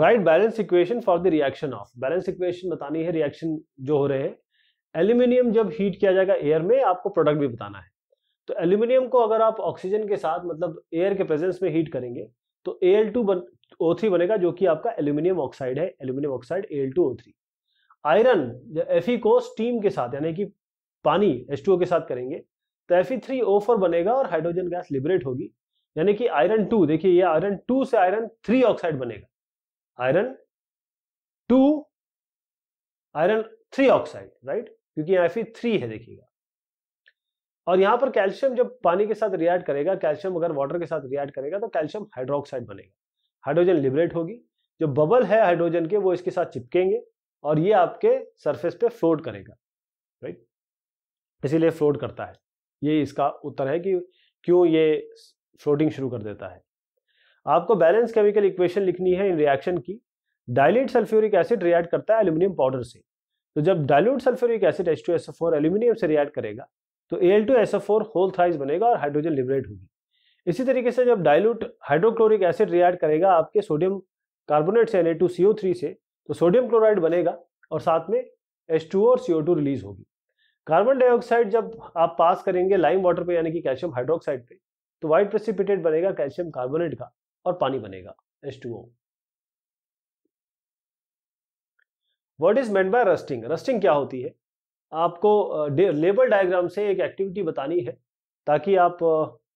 [SPEAKER 1] write balance equation for the reaction of balance equation बतानी है रिएक्शन जो हो रहे हैं एल्यूमिनियम जब हीट किया जाएगा एयर में आपको प्रोडक्ट भी बताना है तो एल्यूमिनियम को अगर आप ऑक्सीजन के साथ मतलब एयर के प्रेजेंस में हीट करेंगे तो एल टू बन ओ थ्री बनेगा जो कि आपका एल्यूमिनियम ऑक्साइड है aluminium oxide L two O three iron F को स्टीम के साथ यानी कि पानी एच टू ओ के साथ करेंगे तो एफ थ्री ओ फोर बनेगा और हाइड्रोजन गैस लिबरेट होगी यानी कि आयरन टू देखिए ये आयरन टू से आयरन थ्री ऑक्साइड बनेगा iron two iron three oxide right क्योंकि यहाँ एफ थ्री है देखिएगा और यहां पर कैल्शियम जब पानी के साथ रिएक्ट करेगा कैल्शियम अगर वाटर के साथ रिएक्ट करेगा तो कैल्शियम हाइड्रोक्साइड बनेगा हाइड्रोजन लिबरेट होगी जो बबल है हाइड्रोजन के वो इसके साथ चिपकेंगे और ये आपके सरफेस पे फ्लोट करेगा राइट इसीलिए फ्लोट करता है ये इसका उत्तर है कि क्यों ये फ्लोटिंग शुरू कर देता है आपको बैलेंस केमिकल इक्वेशन लिखनी है इन रिएक्शन की डायलिट सल्फ्यूरिक एसिड रिएक्ट करता है एल्यूमिनियम पाउडर से तो जब dilute sulphuric acid H aluminium से रिएक्ट करेगा तो L two S whole thrice बनेगा और हाइड्रोजन लिबरेट होगी इसी तरीके से जब डायलूट हाइड्रोक्लोरिक एसिड रिएक्ट करेगा आपके सोडियम कार्बोनेट से Na2CO3 से तो सोडियम क्लोराइड बनेगा और साथ में H2O और CO2 रिलीज होगी कार्बन डाइऑक्साइड जब आप पास करेंगे लाइम वाटर पे यानी कि कैल्शियम हाइड्रोक्साइड पे तो वाइट प्रेसिपिटेट बनेगा कैल्शियम कार्बोनेट का और पानी बनेगा H2O what is meant by rusting rusting क्या होती है आपको लेबर डायग्राम से एक एक्टिविटी बतानी है ताकि आप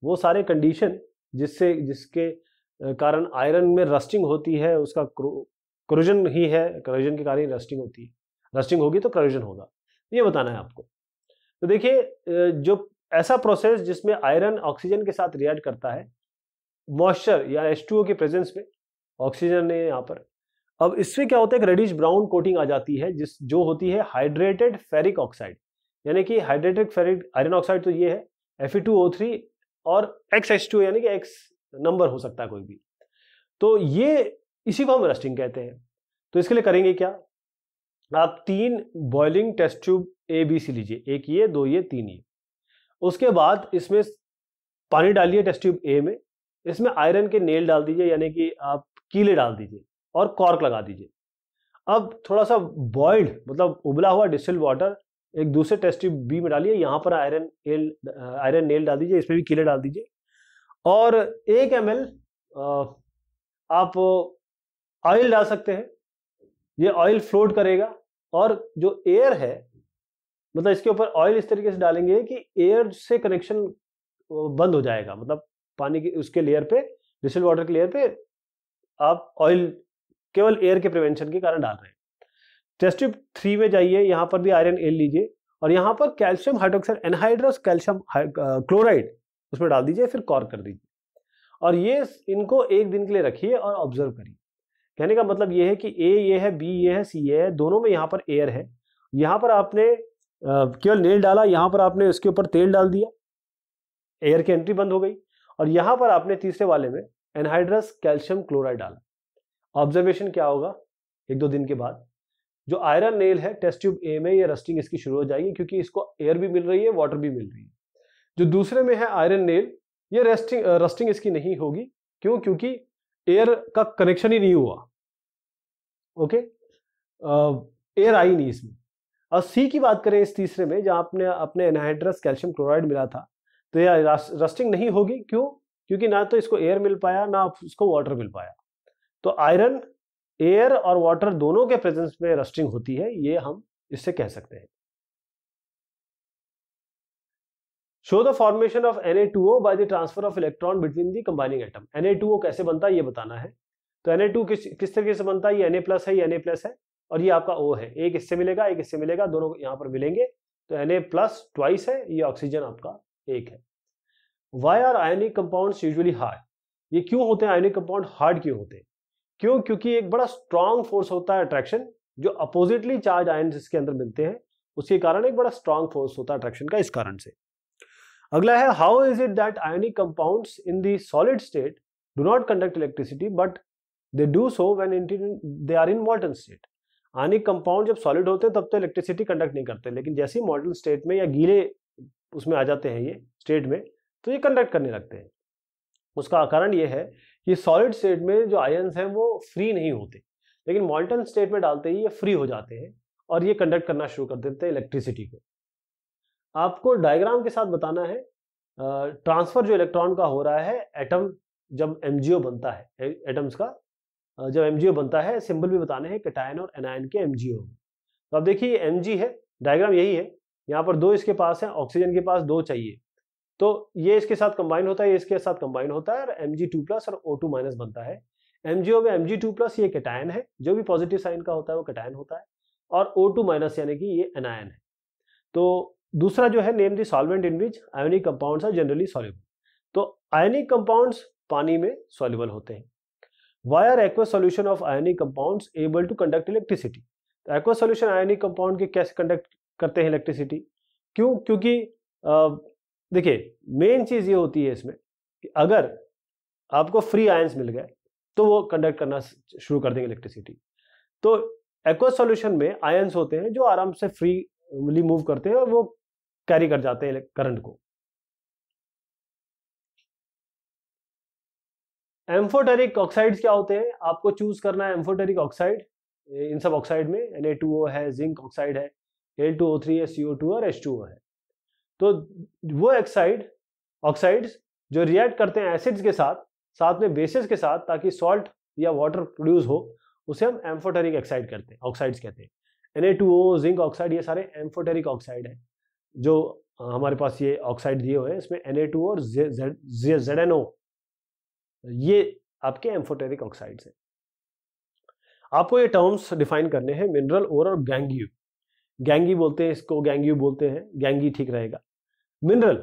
[SPEAKER 1] वो सारे कंडीशन जिससे जिसके कारण आयरन में रस्टिंग होती है उसका क्रोजन ही है क्रोजन के कारण रस्टिंग होती है रस्टिंग होगी तो क्रोजन होगा ये बताना है आपको तो देखिए जो ऐसा प्रोसेस जिसमें आयरन ऑक्सीजन के साथ रिएक्ट करता है मॉइस्चर या एस टू के प्रेजेंस में ऑक्सीजन है यहाँ पर अब इससे क्या होता है एक रेडिश ब्राउन कोटिंग आ जाती है जिस जो होती है हाइड्रेटेड फेरिक ऑक्साइड यानी कि हाइड्रेटेड फेरिक आयरन ऑक्साइड तो ये है Fe2O3 और एक्स एच टू यानी कि एक्स नंबर हो सकता है कोई भी तो ये इसी को हम रस्टिंग कहते हैं तो इसके लिए करेंगे क्या आप तीन boiling test tube A B C लीजिए एक ये दो ये तीन ये उसके बाद इसमें पानी डालिए टेस्ट ट्यूब ए में इसमें आयरन के नेल डाल दीजिए यानी कि आप कीले डाल दीजिए और कॉर्क लगा दीजिए अब थोड़ा सा बॉइल्ड मतलब उबला हुआ डिस्टिल वाटर एक दूसरे टेस्ट ट्यूब बी में डालिए यहाँ पर आयरन एल आयरन नेल डाल दीजिए इसमें भी कीले डाल दीजिए और एक एम आप ऑयल डाल सकते हैं ये ऑयल फ्लोट करेगा और जो एयर है मतलब इसके ऊपर ऑयल इस तरीके से डालेंगे कि एयर से कनेक्शन बंद हो जाएगा मतलब पानी के उसके लेयर पे डिसल वाटर के लेयर पे आप ऑयल केवल एयर के प्रिवेंशन के कारण डाल रहे हैं टेस्ट ट्यूब थ्री में जाइए यहाँ पर भी आयरन एल लीजिए और यहाँ पर calcium hydroxide anhydrous calcium chloride उसमें डाल दीजिए फिर कॉर कर दीजिए और ये इनको एक दिन के लिए रखिए और ऑब्जर्व करिए कहने का मतलब ये है कि ए ये है बी ये है सी ये है दोनों में यहाँ पर एयर है यहाँ पर आपने uh, केवल नेल डाला यहाँ पर आपने उसके ऊपर तेल डाल दिया एयर की एंट्री बंद हो गई और यहाँ पर आपने तीसरे वाले में एनहाइड्रस कैल्शियम क्लोराइड डाला ऑब्जर्वेशन क्या होगा एक दो दिन के बाद जो आयरन नेल है टेस्ट ट्यूब ए में ये रस्टिंग इसकी शुरू हो जाएगी क्योंकि इसको एयर भी मिल रही है वाटर भी मिल रही है जो दूसरे में है आयरन नेल ये रेस्टिंग रस्टिंग इसकी नहीं होगी क्यों क्योंकि एयर का कनेक्शन ही नहीं हुआ ओके एयर आई नहीं इसमें और सी की बात करें इस तीसरे में जहां आपने अपने एनहाइड्रस कैल्शियम क्लोराइड मिला था तो यह रस्टिंग नहीं होगी क्यों क्योंकि ना तो इसको एयर मिल पाया ना इसको वाटर मिल पाया तो आयरन एयर और वाटर दोनों के प्रेजेंस में रस्टिंग होती है ये हम इससे कह सकते हैं show the formation of N A two O by the transfer of electron between the combining atom O कैसे बनता है ये बताना है तो एन टू किस किस तरीके से बनता है ये ए प्लस है ये ए प्लस है और ये आपका ओ है एक इससे मिलेगा एक इससे मिलेगा दोनों यहाँ पर मिलेंगे तो एन ए प्लस ट्वाइस है ये ऑक्सीजन आपका एक है why are ionic compound usually hard ये क्यों होते हैं आयोनिक कंपाउंड हार्ड क्यों होते हैं क्यों क्योंकि एक बड़ा स्ट्रांग फोर्स होता है अट्रैक्शन जो अपोजिटली चार्ज आयन जिसके अंदर मिलते हैं उसके कारण एक बड़ा स्ट्रांग फोर्स होता है अट्रैक्शन का इस कारण से अगला है how is it that ionic compound in the solid state do not conduct electricity but they do so when they are in modern state ionic compound जब सॉलिड होते हैं तब तो इलेक्ट्रिसिटी कंडक्ट नहीं करते लेकिन जैसे ही मॉडर्न स्टेट में या गीले उसमें आ जाते हैं ये स्टेट में तो ये कंडक्ट करने लगते हैं उसका कारण ये है कि सॉलिड स्टेट में जो आयन्स हैं वो फ्री नहीं होते लेकिन मॉल्टन स्टेट में डालते ही ये फ्री हो जाते हैं और ये कंडक्ट करना शुरू कर देते हैं इलेक्ट्रिसिटी को आपको डायग्राम के साथ बताना है ट्रांसफर जो इलेक्ट्रॉन का हो रहा है एटम जब एम बनता है एटम्स का जब एम बनता है सिंबल भी बताने हैं कटायन और एनायन के एम तो अब देखिए एम है डायग्राम यही है यहाँ पर दो इसके पास है ऑक्सीजन के पास दो चाहिए तो ये इसके साथ कंबाइन होता है ये इसके साथ कंबाइन होता है और एम जी टू प्लस और ओ टू माइनस बनता है एम जी ओ में एम जी टू प्लस ये कटायन है जो भी पॉजिटिव साइन का होता है वो कटायन होता है और ओ टू माइनस यानी कि ये एनायन है तो दूसरा जो है name the solvent in which ionic compounds are generally soluble तो आयोनिक कंपाउंड्स पानी में सॉल्यूबल होते हैं why are aqua solution of ionic compounds able to conduct electricity तो एक्वा सोल्यूशन आयोनिक कंपाउंड के कैसे कंडक्ट करते हैं इलेक्ट्रिसिटी क्यों क्योंकि देखिए मेन चीज़ ये होती है इसमें कि अगर आपको फ्री आयंस मिल गए तो वो कंडक्ट करना शुरू कर देंगे इलेक्ट्रिसिटी तो एक्व सॉल्यूशन में आयंस होते हैं जो आराम से फ्रीली मूव करते हैं और वो कैरी कर जाते हैं करंट को एम्फोटेरिक ऑक्साइड्स क्या होते हैं आपको चूज करना है एम्फोटेरिक ऑक्साइड इन सब ऑक्साइड में एन है जिंक ऑक्साइड है एल है सी है और एच है तो वो एक्साइड ऑक्साइड्स जो रिएक्ट करते हैं एसिड्स के साथ साथ में बेसिस के साथ ताकि सॉल्ट या वाटर प्रोड्यूस हो उसे हम एम्फोटेरिक एक्साइड करते हैं ऑक्साइड्स कहते हैं एन जिंक ऑक्साइड ये सारे एम्फोटेरिक ऑक्साइड है जो हमारे पास ये ऑक्साइड दिए हुए हैं इसमें एन और जेड एन ओ ये आपके एम्फोटेरिक ऑक्साइड्स हैं आपको ये टर्म्स डिफाइन करने हैं मिनरल ओर और गैंगी गैंगी बोलते हैं इसको गैंगी बोलते हैं गैंगी ठीक रहेगा मिनरल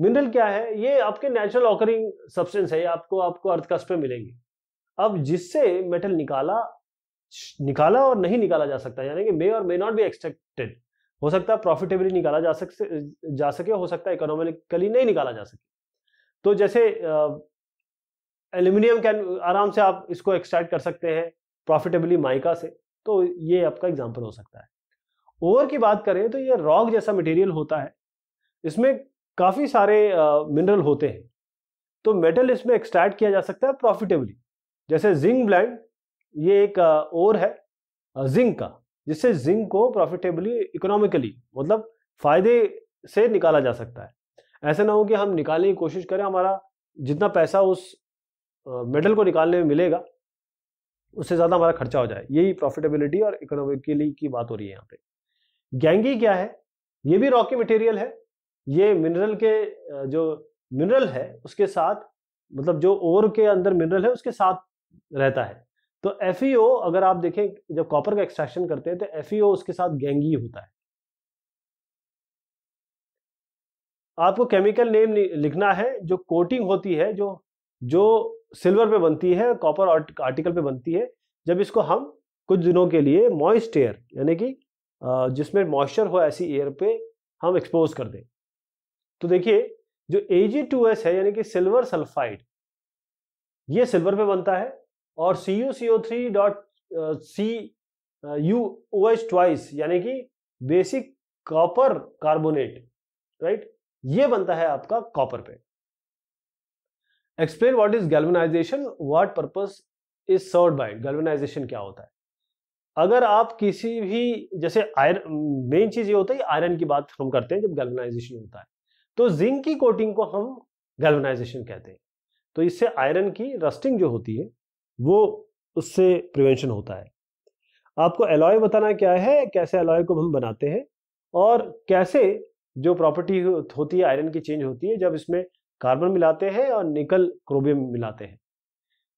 [SPEAKER 1] मिनरल क्या है ये आपके नेचुरल ऑकरिंग सब्सटेंस है आपको आपको अर्थकस्ट में मिलेंगे अब जिससे मेटल निकाला निकाला और नहीं निकाला जा सकता यानी कि मे और मे नॉट बी एक्सपेक्टेड हो सकता है प्रॉफिटेबली निकाला जा सक जा सके हो सकता है इकोनॉमिकली नहीं निकाला जा सके तो जैसे एल्यूमिनियम कैन आराम से आप इसको एक्सट्रैक्ट कर सकते हैं प्रॉफिटेबली माइका से तो ये आपका एग्जाम्पल हो सकता है ओवर की बात करें तो ये रॉक जैसा मटेरियल होता है इसमें काफ़ी सारे मिनरल होते हैं तो मेटल इसमें एक्सट्रैक्ट किया जा सकता है प्रॉफिटेबली जैसे जिंक ब्लैंड ये एक ओर है जिंक का जिससे जिंक को प्रॉफिटेबली इकोनॉमिकली मतलब फायदे से निकाला जा सकता है ऐसा ना हो कि हम निकालने की कोशिश करें हमारा जितना पैसा उस मेडल को निकालने में मिलेगा उससे ज़्यादा हमारा खर्चा हो जाए यही प्रॉफिटेबिलिटी और इकोनॉमिकली की बात हो रही है यहाँ पे गैंगी क्या है ये भी रॉकी मटेरियल है ये मिनरल के जो मिनरल है उसके साथ मतलब जो ओर के अंदर मिनरल है उसके साथ रहता है तो एफ e अगर आप देखें जब कॉपर का एक्सट्रैक्शन करते हैं तो एफ e उसके साथ गैंगी होता है आपको केमिकल नेम लिखना है जो कोटिंग होती है जो जो सिल्वर पे बनती है कॉपर आर्टिकल पे बनती है जब इसको हम कुछ दिनों के लिए मॉइस्ट एयर यानी कि जिसमें मॉइस्चर हो ऐसी एयर पे हम एक्सपोज कर दें तो देखिए जो AG2S है यानी कि सिल्वर सल्फाइड ये सिल्वर पे बनता है और CuCO3 dot C U O H twice यानी कि बेसिक कॉपर कार्बोनेट राइट ये बनता है आपका कॉपर पे explain what is galvanization what purpose is serve by galvanization क्या होता है अगर आप किसी भी जैसे आयरन मेन चीज ये होता है आयरन की बात हम करते हैं जब गैल्वेनाइजेशन होता है तो जिंक की कोटिंग को हम गैल्वनाइजेशन कहते हैं तो इससे आयरन की रस्टिंग जो होती है वो उससे प्रिवेंशन होता है आपको एलॉय बताना क्या है कैसे एलॉय को हम बनाते हैं और कैसे जो प्रॉपर्टी होती है आयरन की चेंज होती है जब इसमें कार्बन मिलाते हैं और निकल क्रोबियम मिलाते हैं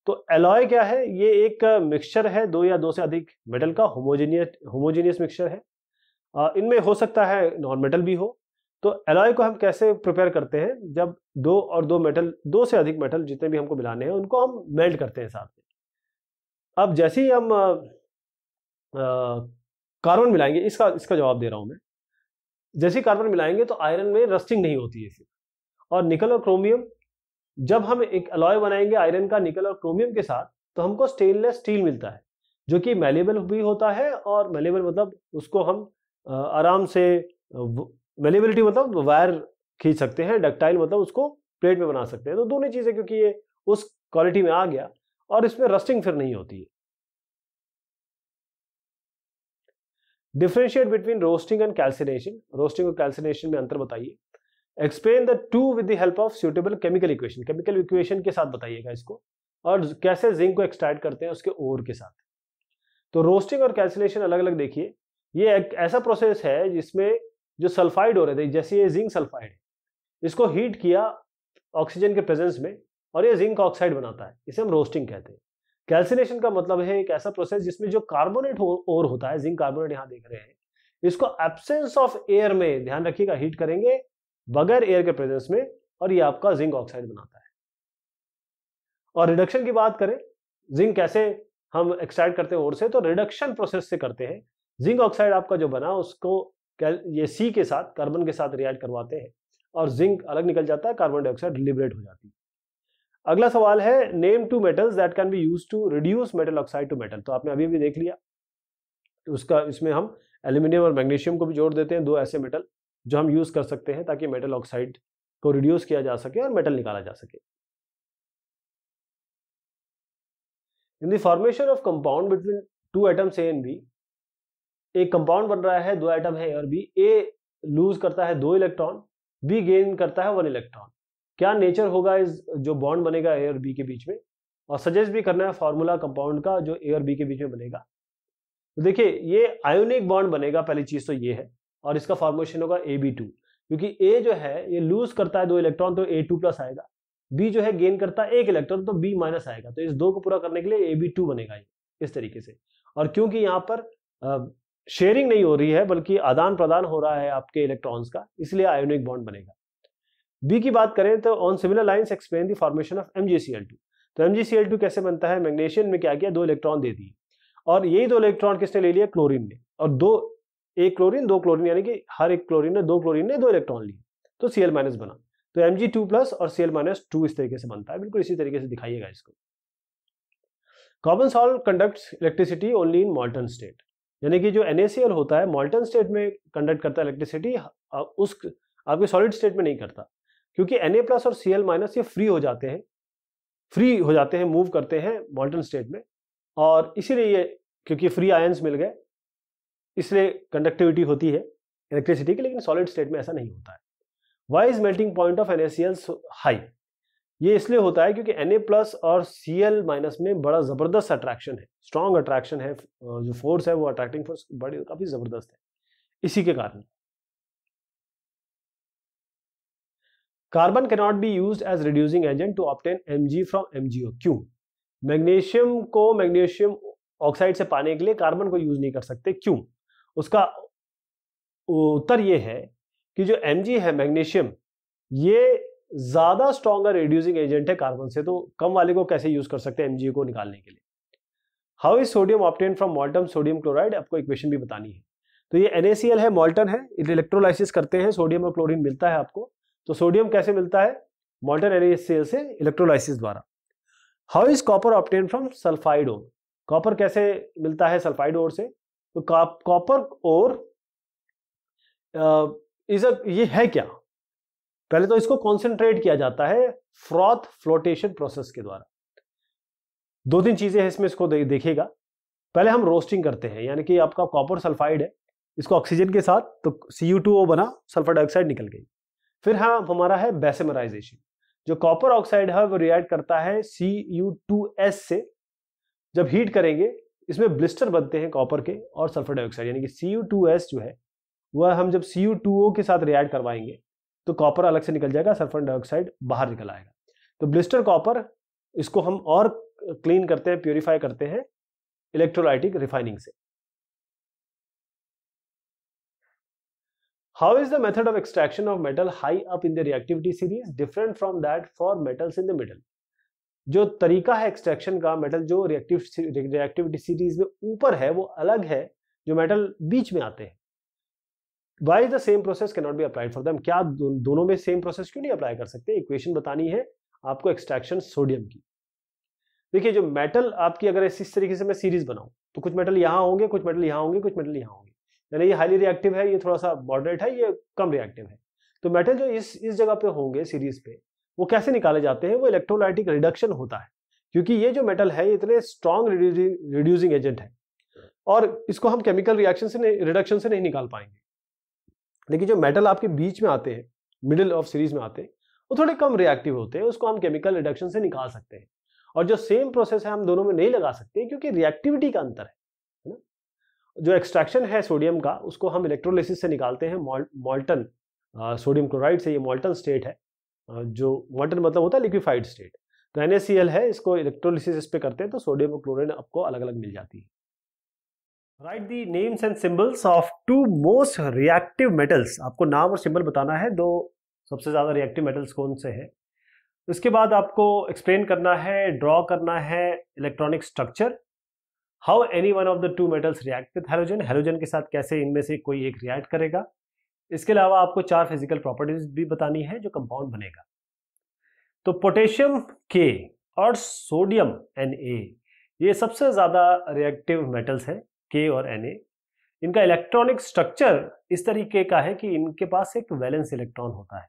[SPEAKER 1] तो एलॉय क्या है ये एक मिक्सचर है दो या दो से अधिक मेटल का होमोजेनियस होमोजेनियस मिक्सचर है इनमें हो सकता है नॉन मेटल भी हो तो एलॉय को हम कैसे प्रिपेयर करते हैं जब दो और दो मेटल दो से अधिक मेटल जितने भी हमको मिलाने हैं उनको हम मेल्ट करते हैं साथ में अब जैसे ही हम कार्बन मिलाएंगे इसका इसका जवाब दे रहा हूँ मैं जैसे ही कार्बन मिलाएंगे तो आयरन में रस्टिंग नहीं होती है फिर और निकल और क्रोमियम जब हम एक अलॉय बनाएंगे आयरन का निकल और क्रोमियम के साथ तो हमको स्टेनलेस स्टील मिलता है जो कि मेलेबल भी होता है और मेलेबल मतलब उसको हम आराम से मेलेबिलिटी मतलब वायर खींच सकते हैं डक्टाइल मतलब उसको प्लेट में बना सकते हैं तो दोनों चीज़ें क्योंकि ये उस क्वालिटी में आ गया और इसमें रस्टिंग फिर नहीं होती है differentiate between roasting and calcination roasting और कैल्सिनेशन में अंतर बताइए explain the two with the help of suitable chemical equation chemical equation के साथ बताइएगा इसको और कैसे जिंक को एक्सट्रैक्ट करते हैं उसके ओर के साथ तो रोस्टिंग और कैल्सिनेशन अलग अलग देखिए ये एक ऐसा प्रोसेस है जिसमें जो सल्फाइड हो रहे थे जैसे ये जिंक सल्फाइड इसको हीट किया ऑक्सीजन के प्रेजेंस में और ये जिंक ऑक्साइड बनाता है इसे हम रोस्टिंग कहते हैं कैल्सिनेशन का मतलब है एक ऐसा प्रोसेस जिसमें जो कार्बोनेट और होता है जिंक कार्बोनेट यहाँ देख रहे हैं इसको एब्सेंस ऑफ एयर में ध्यान रखिएगा हीट करेंगे बगैर एयर के प्रेजेंस में और ये आपका जिंक ऑक्साइड बनाता है और रिडक्शन की बात करें जिंक कैसे हम एक्साइड करते हैं और से तो रिडक्शन प्रोसेस से करते हैं जिंक ऑक्साइड आपका जो बना उसको ये सी के साथ कार्बन के साथ रिएक्ट करवाते हैं और जिंक अलग निकल जाता है कार्बन डाइऑक्साइड लिबरेट हो जाती है अगला सवाल है name two metals that can be use to reduce metal oxide to metal तो आपने अभी भी देख लिया तो उसका इसमें हम एल्यूमिनियम और मैग्नीशियम को भी जोड़ देते हैं दो ऐसे मेटल जो हम यूज कर सकते हैं ताकि मेटल ऑक्साइड को रिड्यूस किया जा सके और मेटल निकाला जा सके in the formation of compound between two atoms A and B एक कंपाउंड बन रहा है दो एटम है और बी ए लूज करता है दो इलेक्ट्रॉन बी गेन करता है वन इलेक्ट्रॉन क्या नेचर होगा इस जो बॉन्ड बनेगा ए और बी के बीच में और सजेस्ट भी करना है फॉर्मूला कंपाउंड का जो ए और बी के बीच में बनेगा तो देखिए ये आयोनिक बॉन्ड बनेगा पहली चीज तो ये है और इसका फॉर्मेशन होगा ए बी टू क्योंकि ए जो है ये लूज करता है दो इलेक्ट्रॉन तो ए टू प्लस आएगा बी जो है गेन करता है एक इलेक्ट्रॉन तो बी माइनस आएगा तो इस दो को पूरा करने के लिए ए बी टू बनेगा ये इस तरीके से और क्योंकि यहाँ पर शेयरिंग नहीं हो रही है बल्कि आदान प्रदान हो रहा है आपके इलेक्ट्रॉन्स का इसलिए आयोनिक बॉन्ड बनेगा बी की बात करें तो on similar lines explain the formation of M तो एम कैसे बनता है मैग्नेशियम में क्या किया दो इलेक्ट्रॉन दे दिए और यही दो इलेक्ट्रॉन किसने ले लिया क्लोरिन ने और दो एक क्लोरीन दो क्लोरिन यानी कि हर एक क्लोरीन ने दो क्लोरीन ने दो इलेक्ट्रॉन लिए तो सीएल माइनस बना तो एम जी टू प्लस और सीएल माइनस टू इस तरीके से बनता है बिल्कुल इसी तरीके से दिखाइएगा इसको common solve conduct electricity only in molten state यानी कि जो एन होता है मॉल्टन स्टेट में कंडक्ट करता है इलेक्ट्रिसिटी उस आपके सॉलिड स्टेट में नहीं करता क्योंकि एन प्लस और सी माइनस ये फ्री हो जाते हैं फ्री हो जाते हैं मूव करते हैं मॉल्टन स्टेट में और इसीलिए ये क्योंकि फ्री आयंस मिल गए इसलिए कंडक्टिविटी होती है इलेक्ट्रिसिटी की लेकिन सॉलिड स्टेट में ऐसा नहीं होता है why is melting point of an high ये इसलिए होता है क्योंकि एन प्लस और सी एल माइनस में बड़ा ज़बरदस्त अट्रैक्शन है स्ट्रॉन्ग अट्रैक्शन है जो फोर्स है वो अट्रैक्टिंग फोर्स बड़ी काफ़ी ज़बरदस्त है इसी के कारण carbon cannot be use as reducing agent to obtain M G from M G O क्यों मैग्नीशियम को मैग्नीशियम ऑक्साइड से पाने के लिए कार्बन को यूज नहीं कर सकते क्यों उसका उत्तर यह है कि जो एम है मैग्नीशियम ये ज़्यादा स्ट्रॉगर रिड्यूसिंग एजेंट है कार्बन से तो कम वाले को कैसे यूज़ कर सकते हैं एमजीओ को निकालने के लिए how is sodium obtain from molten sodium chloride आपको इक्वेशन भी बतानी है तो ये एन है मोल्टन है इलेक्ट्रोलाइसिस करते हैं सोडियम और क्लोरीन मिलता है आपको तो सोडियम कैसे मिलता है मोल्टन एन से इलेक्ट्रोलाइसिस द्वारा how is copper obtain from sulphide ore copper कैसे मिलता है सल्फाइड ओर से तो कॉपर ओर इज अ ये है क्या पहले तो इसको कॉन्सेंट्रेट किया जाता है फ्रॉथ फ्लोटेशन प्रोसेस के द्वारा दो तीन चीजें हैं इसमें इसको देखेगा पहले हम रोस्टिंग करते हैं यानी कि आपका कॉपर सल्फाइड है इसको ऑक्सीजन के साथ तो सी बना सल्फर डाइऑक्साइड निकल गई फिर हाँ हमारा है बेसेमराइजेशन जो कॉपर ऑक्साइड है वो रिएक्ट करता है सी से जब हीट करेंगे इसमें ब्लिस्टर बनते हैं कॉपर के और सल्फर डाइऑक्साइड यानी कि सी जो है वह हम जब सी के साथ रिएक्ट करवाएंगे तो कॉपर अलग से निकल जाएगा सल्फर डाइऑक्साइड बाहर निकल आएगा तो ब्लिस्टर कॉपर इसको हम और क्लीन करते हैं प्योरीफाई करते हैं इलेक्ट्रोलाइटिक रिफाइनिंग से how is the method of extraction of metal high up in the reactivity series different from that for metals in the middle जो तरीका है एक्सट्रैक्शन का मेटल जो रिएक्टिव रिएक्टिविटी सीरीज में ऊपर है वो अलग है जो मेटल बीच में आते हैं why the same process can not be applied for them क्या दो, दोनों में सेम प्रोसेस क्यों नहीं अप्लाई कर सकते इक्वेशन बतानी है आपको एक्सट्रैक्शन सोडियम की देखिए जो मेटल आपकी अगर इस तरीके से मैं सीरीज बनाऊं तो कुछ मेटल यहाँ होंगे कुछ मेटल यहाँ होंगे कुछ मेटल यहाँ होंगे यानी ये हाईली रिएक्टिव है ये थोड़ा सा मॉडरेट है ये कम रिएक्टिव है तो मेटल जो इस इस जगह पे होंगे सीरीज पे वो कैसे निकाले जाते हैं वो इलेक्ट्रोलाइटिक रिडक्शन होता है क्योंकि ये जो मेटल है इतने स्ट्रॉन्ग रिड्यूसिंग एजेंट है और इसको हम केमिकल रिएक्शन से रिडक्शन से नहीं निकाल पाएंगे लेकिन जो मेटल आपके बीच में आते हैं मिडिल ऑफ सीरीज में आते हैं वो थोड़े कम रिएक्टिव होते हैं उसको हम केमिकल रिडक्शन से निकाल सकते हैं और जो सेम प्रोसेस है हम दोनों में नहीं लगा सकते क्योंकि रिएक्टिविटी का अंतर है ना जो एक्सट्रैक्शन है सोडियम का उसको हम इलेक्ट्रोलिसिस से निकालते हैं मोल्टन सोडियम क्लोराइड से ये मोल्टन स्टेट है जो मोल्टन मतलब होता है लिक्विफाइड स्टेट तो एन है इसको इलेक्ट्रोलिसिस इस पर करते हैं तो सोडियम और क्लोराइड आपको अलग अलग मिल जाती है write the names and symbols of two most reactive metals आपको नाम और सिंबल बताना है दो सबसे ज़्यादा रिएक्टिव मेटल्स कौन से हैं उसके बाद आपको एक्सप्लेन करना है ड्रॉ करना है electronic structure how any one of the two metals react with halogen halogen के साथ कैसे इनमें से कोई एक रिएक्ट करेगा इसके अलावा आपको चार फिजिकल प्रॉपर्टीज भी बतानी है जो कंपाउंड बनेगा तो पोटेशियम के और सोडियम एन ए ये सबसे ज़्यादा रिएक्टिव मेटल्स हैं के और एन इनका इलेक्ट्रॉनिक स्ट्रक्चर इस तरीके का है कि इनके पास एक वैलेंस इलेक्ट्रॉन होता है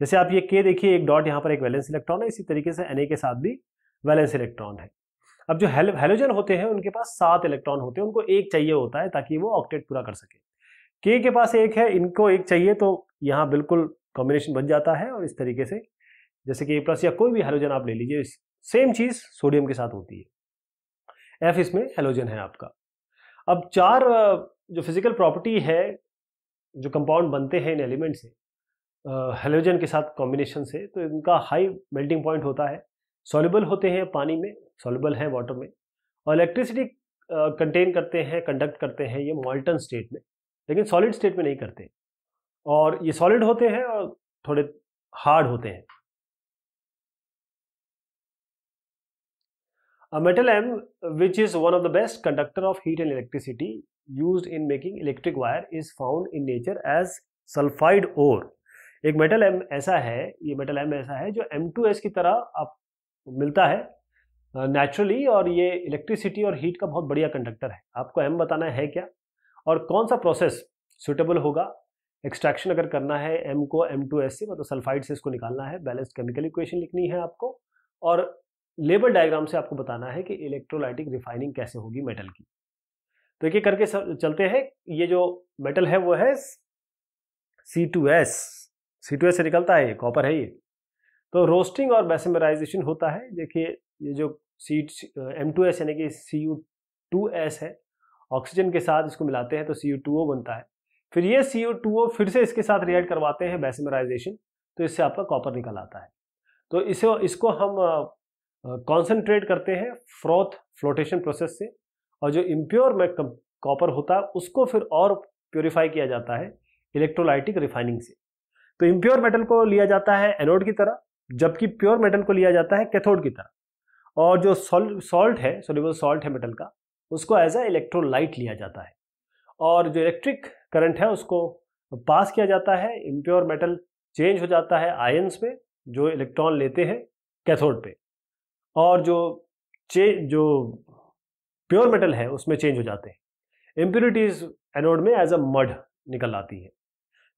[SPEAKER 1] जैसे आप ये के देखिए एक डॉट यहाँ पर एक वैलेंस इलेक्ट्रॉन है इसी तरीके से एन के साथ भी वैलेंस इलेक्ट्रॉन है अब जो हेलोजन होते हैं उनके पास सात इलेक्ट्रॉन होते हैं उनको एक चाहिए होता है ताकि वो ऑक्टेट पूरा कर सके के के पास एक है इनको एक चाहिए तो यहाँ बिल्कुल कॉम्बिनेशन बन जाता है और इस तरीके से जैसे कि ए प्लस या कोई भी हेलोजन आप ले लीजिए सेम चीज़ सोडियम के साथ होती है एफ इसमें हेलोजन है आपका अब चार जो फिजिकल प्रॉपर्टी है जो कंपाउंड बनते हैं इन एलिमेंट से हेलोजन के साथ कॉम्बिनेशन से तो इनका हाई मेल्टिंग पॉइंट होता है सॉल्यूबल होते हैं पानी में सॉल्यूबल हैं वाटर में और इलेक्ट्रिसिटी कंटेन करते हैं कंडक्ट करते हैं ये मॉल्टन स्टेट में लेकिन सॉलिड स्टेट में नहीं करते और ये सॉलिड होते हैं और थोड़े हार्ड होते हैं A metal M, which is one of the best conductor of heat and electricity used in making electric wire, is found in nature as sulfide ore. एक मेटल एम ऐसा है ये मेटल एम ऐसा है जो M2S की तरह आप मिलता है नेचुरली और ये इलेक्ट्रिसिटी और हीट का बहुत बढ़िया कंडक्टर है आपको एम बताना है क्या और कौन सा प्रोसेस सुटेबल होगा एक्सट्रैक्शन अगर करना है एम को एम टू एस से मतलब सल्फाइड से इसको निकालना है बैलेंस केमिकल इक्वेशन लिखनी है आपको और लेबर डायग्राम से आपको बताना है कि इलेक्ट्रोलाइटिक रिफाइनिंग कैसे होगी मेटल की तो एक करके चलते हैं ये जो मेटल है वो है C two S C two S से निकलता है ये कॉपर है ये तो रोस्टिंग और मैसेमराइजेशन होता है देखिए ये जो सी एम टू एस यानी कि सी यू टू एस है ऑक्सीजन के साथ इसको मिलाते हैं तो सी यू टू ओ बनता है फिर ये सी यू टू ओ फिर से इसके साथ रिएक्ट करवाते हैं मैसेमराइजेशन तो इससे आपका कॉपर निकल आता है तो इसे इसको हम कॉन्सेंट्रेट करते हैं फ्रॉथ फ्लोटेशन प्रोसेस से और जो इम्प्योर कॉपर होता है उसको फिर और प्योरीफाई किया जाता है इलेक्ट्रोलाइटिक रिफाइनिंग से तो इम्प्योर मेटल को लिया जाता है एनोड की तरह जबकि प्योर मेटल को लिया जाता है कैथोड की तरह और जो सॉल्ट है सोलिबल सॉल्ट है मेटल का उसको एज अ इलेक्ट्रोलाइट लिया जाता है और जो इलेक्ट्रिक करंट है उसको पास किया जाता है इम्प्योर मेटल चेंज हो जाता है आयन्स में जो इलेक्ट्रॉन लेते हैं कैथोड पे और जो चे जो प्योर मेटल है उसमें चेंज हो जाते हैं इम्प्योरिटीज एनोड में एज अ मड निकल आती है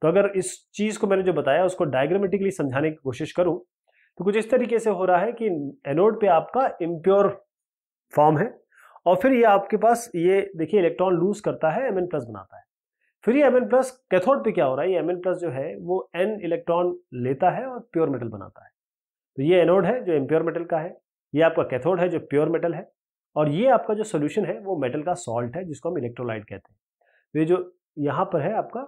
[SPEAKER 1] तो अगर इस चीज़ को मैंने जो बताया उसको डायग्रामेटिकली समझाने की कोशिश करूं तो कुछ इस तरीके से हो रहा है कि एनोड पे आपका इम्प्योर फॉर्म है और फिर ये आपके पास ये देखिए इलेक्ट्रॉन लूज करता है एम प्लस बनाता है फिर ये एम प्लस कैथोड पे क्या हो रहा है ये एम प्लस जो है वो एन इलेक्ट्रॉन लेता है और प्योर मेटल बनाता है तो ये एनोड है जो इम्प्योर मेटल का है ये आपका कैथोड है जो प्योर मेटल है और ये आपका जो सोल्यूशन है वो मेटल का सॉल्ट है जिसको हम इलेक्ट्रोलाइट कहते हैं तो ये जो यहाँ पर है आपका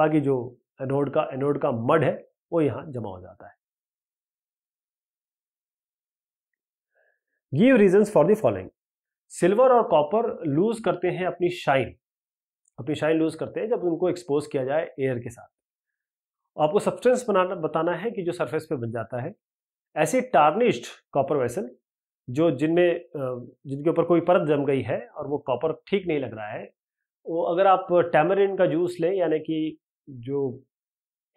[SPEAKER 1] बाकी जो एनोड का एनोड का मड है वो यहाँ जमा हो जाता है give reason for the following silver और कॉपर लूज करते हैं अपनी शाइन अपनी शाइन लूज करते हैं जब उनको एक्सपोज किया जाए एयर के साथ आपको सब्सटेंस बनाना बताना है कि जो सरफेस पे बन जाता है ऐसे टार्निश्ड कॉपर वेसल जो जिनमें जिनके ऊपर कोई परत जम गई है और वो कॉपर ठीक नहीं लग रहा है वो अगर आप टैमरिन का जूस लें यानी कि जो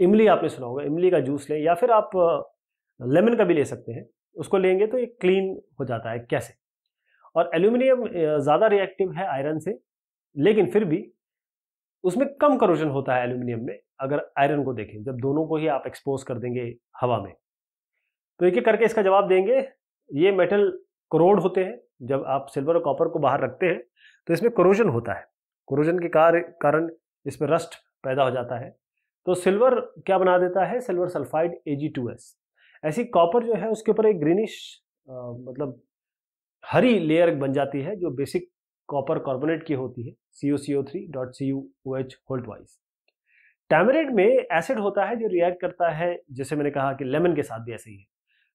[SPEAKER 1] इमली आपने सुना होगा इमली का जूस लें या फिर आप लेमन का भी ले सकते हैं उसको लेंगे तो ये क्लीन हो जाता है कैसे और एल्यूमिनियम ज़्यादा रिएक्टिव है आयरन से लेकिन फिर भी उसमें कम करोजन होता है एल्यूमिनियम में अगर आयरन को देखें जब दोनों को ही आप एक्सपोज कर देंगे हवा में तो एक एक करके इसका जवाब देंगे ये मेटल करोड होते हैं जब आप सिल्वर और कॉपर को बाहर रखते हैं तो इसमें क्रोजन होता है क्रोजन के कार, कारण इसमें रस्ट पैदा हो जाता है तो सिल्वर क्या बना देता है सिल्वर सल्फाइड एस ऐसी कॉपर जो है उसके ऊपर एक ग्रीनिश मतलब हरी लेयर बन जाती है जो बेसिक कॉपर कार्बोनेट की होती है C O C O three dot C U O H Holt वाइज टैमरेट में एसिड होता है जो रिएक्ट करता है जैसे मैंने कहा कि लेमन के साथ भी ऐसे ही है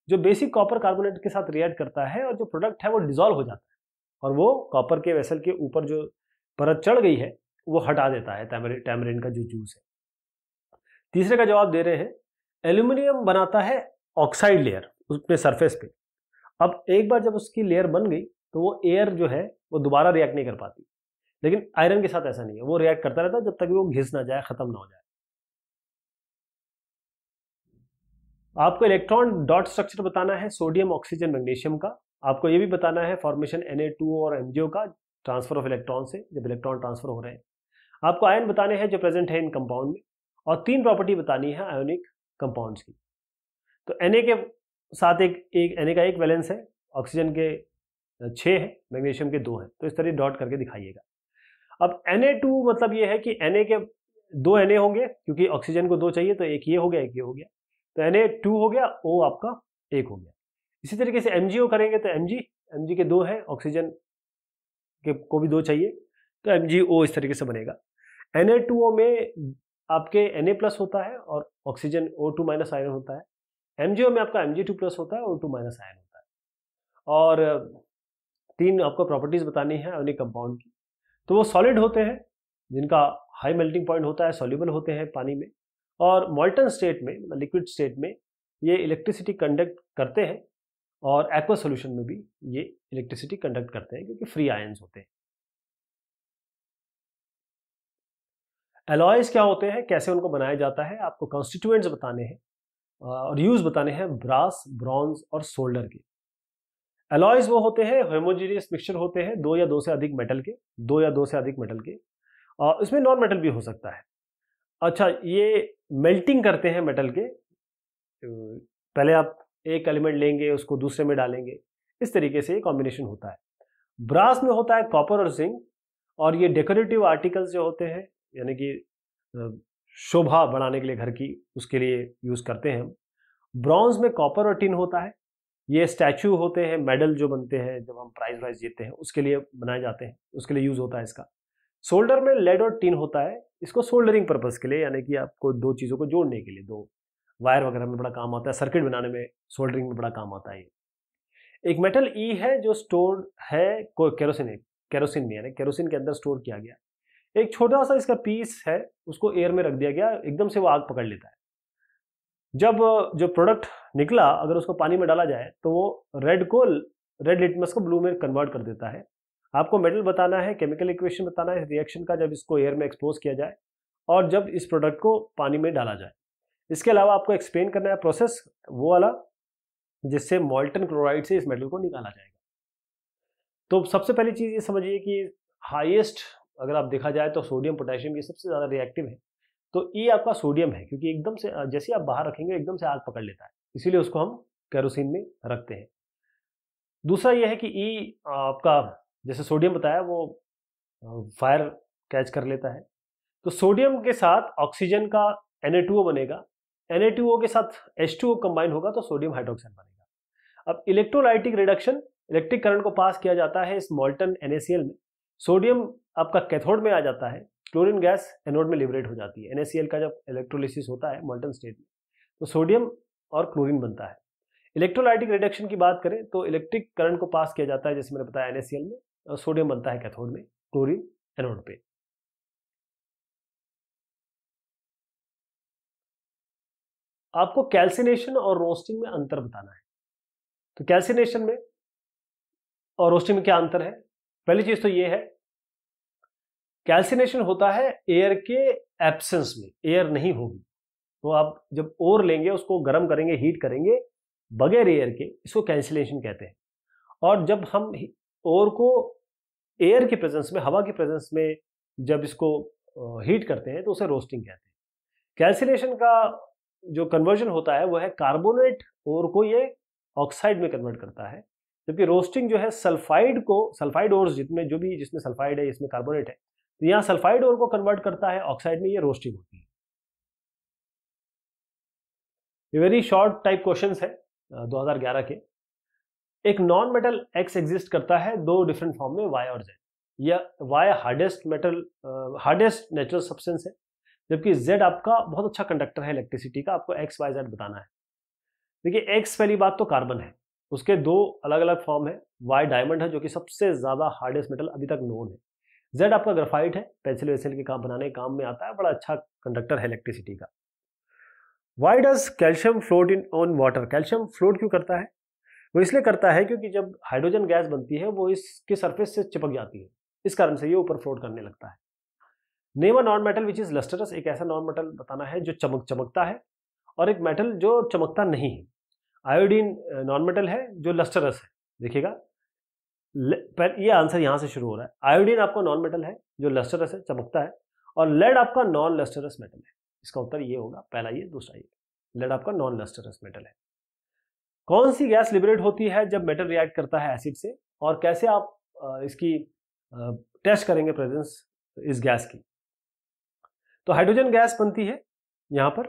[SPEAKER 1] जो बेसिक कॉपर कार्बोनेट के साथ रिएक्ट करता है और जो प्रोडक्ट है वो डिजोल्व हो जाता है और वो कॉपर के वेसल के ऊपर जो परत चढ़ गई है वो हटा देता है टैमरिन का जो जूस है तीसरे का जवाब दे रहे हैं एल्यूमिनियम बनाता है ऑक्साइड लेयर उसमें सरफेस पे अब एक बार जब उसकी लेयर बन गई तो वो एयर जो है वो दोबारा रिएक्ट नहीं कर पाती लेकिन आयरन के साथ ऐसा नहीं है वो रिएक्ट करता रहता है जब तक वो घिस ना जाए ख़त्म ना हो जाए आपको इलेक्ट्रॉन डॉट स्ट्रक्चर बताना है सोडियम ऑक्सीजन मैग्नीशियम का आपको ये भी बताना है फॉर्मेशन एन और एम का ट्रांसफर ऑफ इलेक्ट्रॉन से जब इलेक्ट्रॉन ट्रांसफर हो रहे हैं आपको आयन बताने हैं जो प्रेजेंट है इन कंपाउंड में और तीन प्रॉपर्टी बतानी है आयोनिक कंपाउंड्स की तो एन के साथ एक एक एन का एक वैलेंस है ऑक्सीजन के छः है मैग्नीशियम के दो हैं तो इस तरह डॉट करके दिखाइएगा अब एन मतलब ये है कि एन के दो एन होंगे क्योंकि ऑक्सीजन को दो चाहिए तो एक ये हो गया एक ये हो गया तो एन ए टू हो गया ओ आपका एक हो गया इसी तरीके से एम करेंगे तो एम जी एम जी के दो है ऑक्सीजन के को भी दो चाहिए तो एम जी ओ इस तरीके से बनेगा एन ए टू ओ में आपके एन ए प्लस होता है और oxygen O two minus iron होता है एम जी ओ में आपका एम जी टू प्लस होता है ओ टू माइनस आयरन होता है और तीन आपको प्रॉपर्टीज बतानी है अपने कंपाउंड की तो वो सॉलिड होते हैं जिनका हाई मेल्टिंग पॉइंट होता है सॉल्यूबल होते हैं पानी में और मॉल्टन स्टेट में मतलब लिक्विड स्टेट में ये इलेक्ट्रिसिटी कंडक्ट करते हैं और एक्वा सोल्यूशन में भी ये इलेक्ट्रिसिटी कंडक्ट करते हैं क्योंकि फ्री आयन्स होते हैं एलॉयज क्या होते हैं कैसे उनको बनाया जाता है आपको कॉन्स्टिट्यूएंट्स बताने हैं और यूज बताने हैं ब्रास ब्रॉन्ज और सोल्डर के एलॉयज वो होते हैं होमोजीनियस मिक्सचर होते हैं दो या दो से अधिक मेटल के दो या दो से अधिक मेटल के और इसमें नॉन मेटल भी हो सकता है अच्छा ये मेल्टिंग करते हैं मेटल के तो पहले आप एक एलिमेंट लेंगे उसको दूसरे में डालेंगे इस तरीके से ये कॉम्बिनेशन होता है ब्रास में होता है कॉपर और जिंक और ये डेकोरेटिव आर्टिकल्स जो होते हैं यानी कि शोभा बढ़ाने के लिए घर की उसके लिए यूज़ करते हैं हम ब्रॉन्ज में कॉपर और टिन होता है ये स्टैचू होते हैं मेडल जो बनते हैं जब हम प्राइज वाइज जीतते हैं उसके लिए बनाए जाते हैं उसके लिए यूज़ होता है इसका सोल्डर में लेड और टिन होता है इसको सोल्डरिंग पर्पज के लिए यानी कि आपको दो चीज़ों को जोड़ने के लिए दो वायर वगैरह में बड़ा काम आता है सर्किट बनाने में सोल्डरिंग में बड़ा काम आता है एक मेटल ई e है जो स्टोर है केरोसिन केरोसिन में यानी केरोसिन के अंदर स्टोर किया गया एक छोटा सा इसका पीस है उसको एयर में रख दिया गया एकदम से वो आग पकड़ लेता है जब जो प्रोडक्ट निकला अगर उसको पानी में डाला जाए तो वो रेड को रेड लिटमस को ब्लू में कन्वर्ट कर देता है आपको मेटल बताना है केमिकल इक्वेशन बताना है रिएक्शन का जब इसको एयर में एक्सपोज किया जाए और जब इस प्रोडक्ट को पानी में डाला जाए इसके अलावा आपको एक्सप्लेन करना है प्रोसेस वो वाला जिससे मोल्टन क्लोराइड से इस मेटल को निकाला जाएगा तो सबसे पहली चीज़ ये समझिए कि हाइएस्ट अगर आप देखा जाए तो सोडियम पोटेशियम ये सबसे ज़्यादा रिएक्टिव है तो ये e आपका सोडियम है क्योंकि एकदम से जैसे आप बाहर रखेंगे एकदम से आग पकड़ लेता है इसीलिए उसको हम कैरोसिन में रखते हैं दूसरा यह है कि ई e आपका जैसे सोडियम बताया वो फायर कैच कर लेता है तो सोडियम के साथ ऑक्सीजन का एन बनेगा एन के साथ एच कंबाइन होगा तो सोडियम हाइड्रोक्साइड बनेगा अब इलेक्ट्रोलाइटिक रिडक्शन इलेक्ट्रिक करंट को पास किया जाता है इस मॉल्टन NaCl में सोडियम आपका कैथोड में आ जाता है क्लोरीन गैस एनोड में लिबरेट हो जाती है एनएसीएल का जब इलेक्ट्रोलिसिस होता है मॉल्टन स्टेट में तो सोडियम और क्लोरीन बनता है इलेक्ट्रोलाइटिक रिडक्शन की बात करें तो इलेक्ट्रिक करंट को पास किया जाता है जैसे मैंने बताया एनएसीएल में सोडियम बनता है कैथोड में क्लोरीन एनोड पे आपको कैल्सिनेशन और रोस्टिंग में अंतर बताना है तो कैल्सिनेशन में और रोस्टिंग में क्या अंतर है पहली चीज तो ये है कैल्सिनेशन होता है एयर के एब्सेंस में एयर नहीं होगी तो आप जब ओर लेंगे उसको गर्म करेंगे हीट करेंगे बगैर एयर के इसको कैंसिलेशन कहते हैं और जब हम ओर को एयर की प्रेजेंस में हवा की प्रेजेंस में जब इसको हीट करते हैं तो उसे रोस्टिंग कहते हैं कैल्सिलेशन का जो कन्वर्जन होता है वो है कार्बोनेट ओर को ये ऑक्साइड में कन्वर्ट करता है जबकि रोस्टिंग जो है सल्फाइड को सल्फाइड ओर जितने जो भी जिसमें सल्फाइड है इसमें कार्बोनेट है तो यहाँ सल्फाइड ओर को कन्वर्ट करता है ऑक्साइड में ये रोस्टिंग होती है ये वेरी शॉर्ट टाइप क्वेश्चन है 2011 के एक नॉन मेटल एक्स एग्जिस्ट करता है दो डिफरेंट फॉर्म में वाई और जेड या Y hardest metal hardest natural substance है जबकि जेड आपका बहुत अच्छा कंडक्टर है इलेक्ट्रिसिटी का आपको एक्स वाई जेड बताना है देखिए एक्स पहली बात तो कार्बन है उसके दो अलग अलग फॉर्म है वाई डायमंड है जो कि सबसे ज़्यादा हार्डेस्ट मेटल अभी तक नोन है जेड आपका ग्रेफाइट है पेंसिल वेसिल के काम बनाने के काम में आता है बड़ा अच्छा कंडक्टर है इलेक्ट्रिसिटी का why does calcium float in on water calcium float क्यों करता है वो इसलिए करता है क्योंकि जब हाइड्रोजन गैस बनती है वो इसके सरफेस से चिपक जाती है इस कारण से ये ऊपर फ्लोट करने लगता है नेवा non metal which is lustrous एक ऐसा नॉन मेटल बताना है जो चमक चमकता है और एक मेटल जो चमकता नहीं है आयोडीन नॉन मेटल है जो लस्टरस है देखिएगा पर ये आंसर यहाँ से शुरू हो रहा है आयोडीन आपका नॉन मेटल है जो लस्टरस है चमकता है और लेड आपका नॉन लस्टरस मेटल है इसका उत्तर ये होगा पहला ये दूसरा ये लेड आपका नॉन लस्टरस मेटल है कौन सी गैस लिबरेट होती है जब मेटल रिएक्ट करता है एसिड से और कैसे आप इसकी टेस्ट करेंगे प्रेजेंस इस गैस की तो हाइड्रोजन गैस बनती है यहाँ पर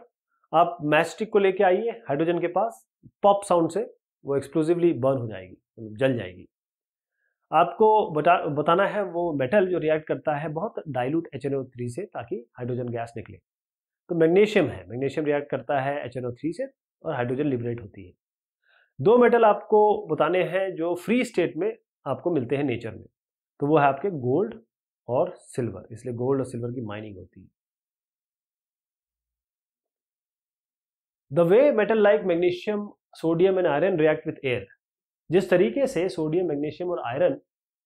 [SPEAKER 1] आप मैस्टिक को लेके आइए हाइड्रोजन के पास पॉप साउंड से वो एक्सक्लूसिवली बर्न हो जाएगी मतलब जल जाएगी आपको बता बताना है वो मेटल जो रिएक्ट करता है बहुत डाइल्यूट एच से ताकि हाइड्रोजन गैस निकले तो मैग्नीशियम है मैग्नीशियम रिएक्ट करता है एच से और हाइड्रोजन लिबरेट होती है दो मेटल आपको बताने हैं जो फ्री स्टेट में आपको मिलते हैं नेचर में तो वो है आपके गोल्ड और सिल्वर इसलिए गोल्ड और सिल्वर की माइनिंग होती है the way metal like magnesium sodium and iron react with air जिस तरीके से सोडियम मैग्नीशियम और आयरन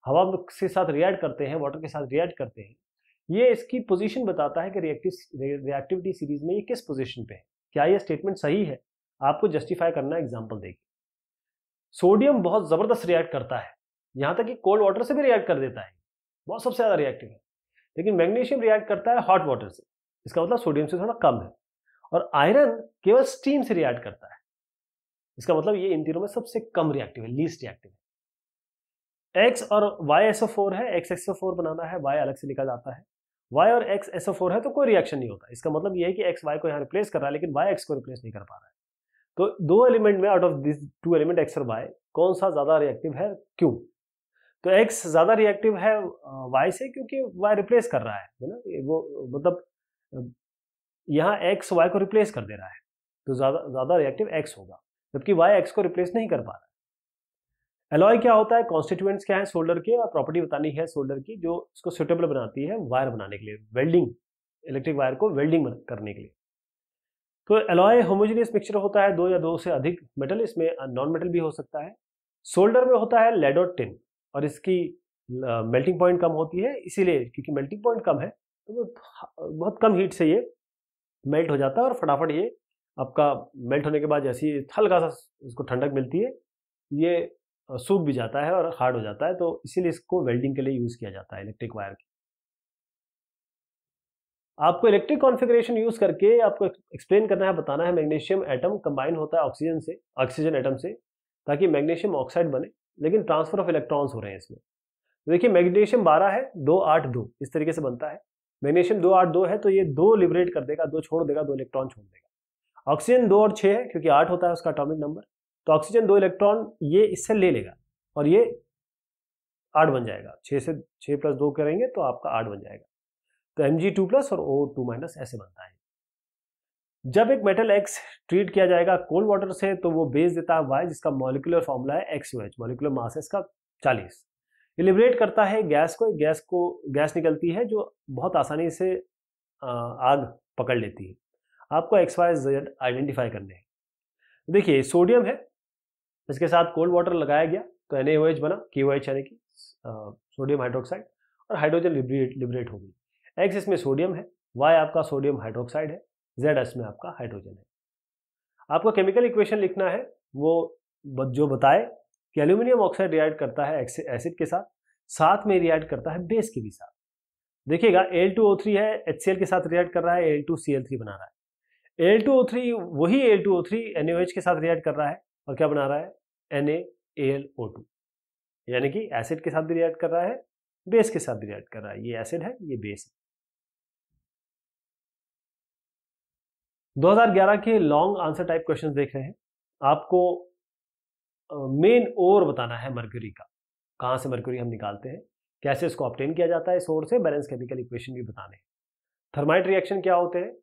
[SPEAKER 1] हवा के साथ रिएक्ट करते हैं वाटर के साथ रिएक्ट करते हैं ये इसकी पोजीशन बताता है कि रिएक्टिव रिएक्टिविटी सीरीज में ये किस पोजीशन पे है क्या ये स्टेटमेंट सही है आपको जस्टिफाई करना एग्जाम्पल देगी सोडियम बहुत ज़बरदस्त रिएक्ट करता है यहाँ तक कि कोल्ड वाटर से भी रिएक्ट कर देता है बहुत सबसे ज़्यादा रिएक्टिव है लेकिन मैग्नीशियम रिएक्ट करता है हॉट वाटर से इसका मतलब सोडियम से थोड़ा कम है और आयरन केवल स्टीम से रिएक्ट करता है इसका मतलब ये इन तीनों में सबसे कम रिएक्टिव है लीस्ट रिएक्टिव है एक्स और वाई एसओ फोर है एक्स एक्सओ फोर बनाना है वाई अलग से निकल जाता है वाई और एक्स एसओ फोर है तो कोई रिएक्शन नहीं होता इसका मतलब ये है कि एक्स वाई को यहाँ रिप्लेस कर रहा है लेकिन वाई एक्स को रिप्लेस नहीं कर पा रहा है तो दो एलिमेंट में out of this two element X और वाई कौन सा ज़्यादा रिएक्टिव है क्यों तो एक्स ज़्यादा रिएक्टिव है वाई से क्योंकि वाई रिप्लेस कर रहा है ना वो मतलब यहाँ एक्स वाई को रिप्लेस कर दे रहा है तो ज़्यादा ज़्यादा रिएक्टिव एक्स होगा जबकि वाई एक्स को रिप्लेस नहीं कर पा रहा है एलॉय क्या होता है कॉन्स्टिट्यूएंट्स क्या है सोल्डर के और प्रॉपर्टी बतानी है सोल्डर की जो इसको सुटेबल बनाती है वायर बनाने के लिए वेल्डिंग इलेक्ट्रिक वायर को वेल्डिंग करने के लिए तो एलॉय होमोजीनियस मिक्सचर होता है दो या दो से अधिक मेटल इसमें नॉन मेटल भी हो सकता है सोल्डर में होता है लेडोटिन और इसकी मेल्टिंग पॉइंट कम होती है इसीलिए क्योंकि मेल्टिंग पॉइंट कम है तो बहुत कम हीट से ये मेल्ट हो जाता है और फटाफट ये आपका मेल्ट होने के बाद जैसी हल्का सा इसको ठंडक मिलती है ये सूख भी जाता है और हार्ड हो जाता है तो इसीलिए इसको वेल्डिंग के लिए यूज़ किया जाता है इलेक्ट्रिक वायर की आपको इलेक्ट्रिक कॉन्फ़िगरेशन यूज़ करके आपको एक्सप्लेन करना है बताना है मैग्नीशियम एटम कंबाइन होता है ऑक्सीजन से ऑक्सीजन एटम से ताकि मैग्नीशियम ऑक्साइड बने लेकिन ट्रांसफर ऑफ इलेक्ट्रॉन्स हो रहे हैं इसमें तो देखिए मैग्नीशियम बारह है दो आठ दो इस तरीके से बनता है मैग्नीशियम दो आठ दो है तो ये दो लिबरेट कर देगा दो छोड़ देगा दो इलेक्ट्रॉन छोड़ देगा ऑक्सीजन दो और छः है क्योंकि आठ होता है उसका अटोमिक नंबर तो ऑक्सीजन दो इलेक्ट्रॉन ये इससे ले लेगा और ये आठ बन जाएगा छः से छः प्लस दो करेंगे तो आपका आठ बन जाएगा तो एम जी टू प्लस और ओ टू माइनस ऐसे बनता है जब एक मेटल एक्स ट्रीट किया जाएगा कोल्ड वाटर से तो वो बेस देता है वाई जिसका मॉलिकुलर फॉर्मूला है X U H molecular mass है इसका चालीस लिबरेट करता है गैस को गैस को गैस निकलती है जो बहुत आसानी से आग पकड़ लेती है आपको एक्स वाई जेड आइडेंटिफाई करने हैं देखिए सोडियम है इसके साथ कोल्ड वाटर लगाया गया तो एन बना के यानी कि सोडियम हाइड्रोक्साइड और हाइड्रोजन लिबरेट लिबरेट हो गई एक्स इसमें सोडियम है वाई आपका सोडियम हाइड्रोक्साइड है जेड एस में आपका हाइड्रोजन है आपको केमिकल इक्वेशन लिखना है वो जो बताए कि एल्यूमिनियम ऑक्साइड रिएक्ट करता है एसिड के साथ साथ में रिएक्ट करता है बेस के भी साथ देखिएगा एल टू ओ थ्री है एच सी एल के साथ रिएक्ट कर रहा है L L two C three बना रहा है एल टू ओ थ्री वही L two O three N O H के साथ रिएक्ट कर रहा है और क्या बना रहा है N A L O two यानी कि एसिड के साथ भी रिएक्ट कर रहा है बेस के साथ भी रिएक्ट कर रहा है ये एसिड है ये बेस है 2011 के लॉन्ग आंसर टाइप क्वेश्चन देख रहे हैं आपको मेन ओर बताना है मर्क्यूरी का कहाँ से मर्क्यूरी हम निकालते हैं कैसे इसको ऑप्टेन किया जाता है इस ओर से बैलेंस केमिकल इक्वेशन भी बताने थर्माइट रिएक्शन क्या होते हैं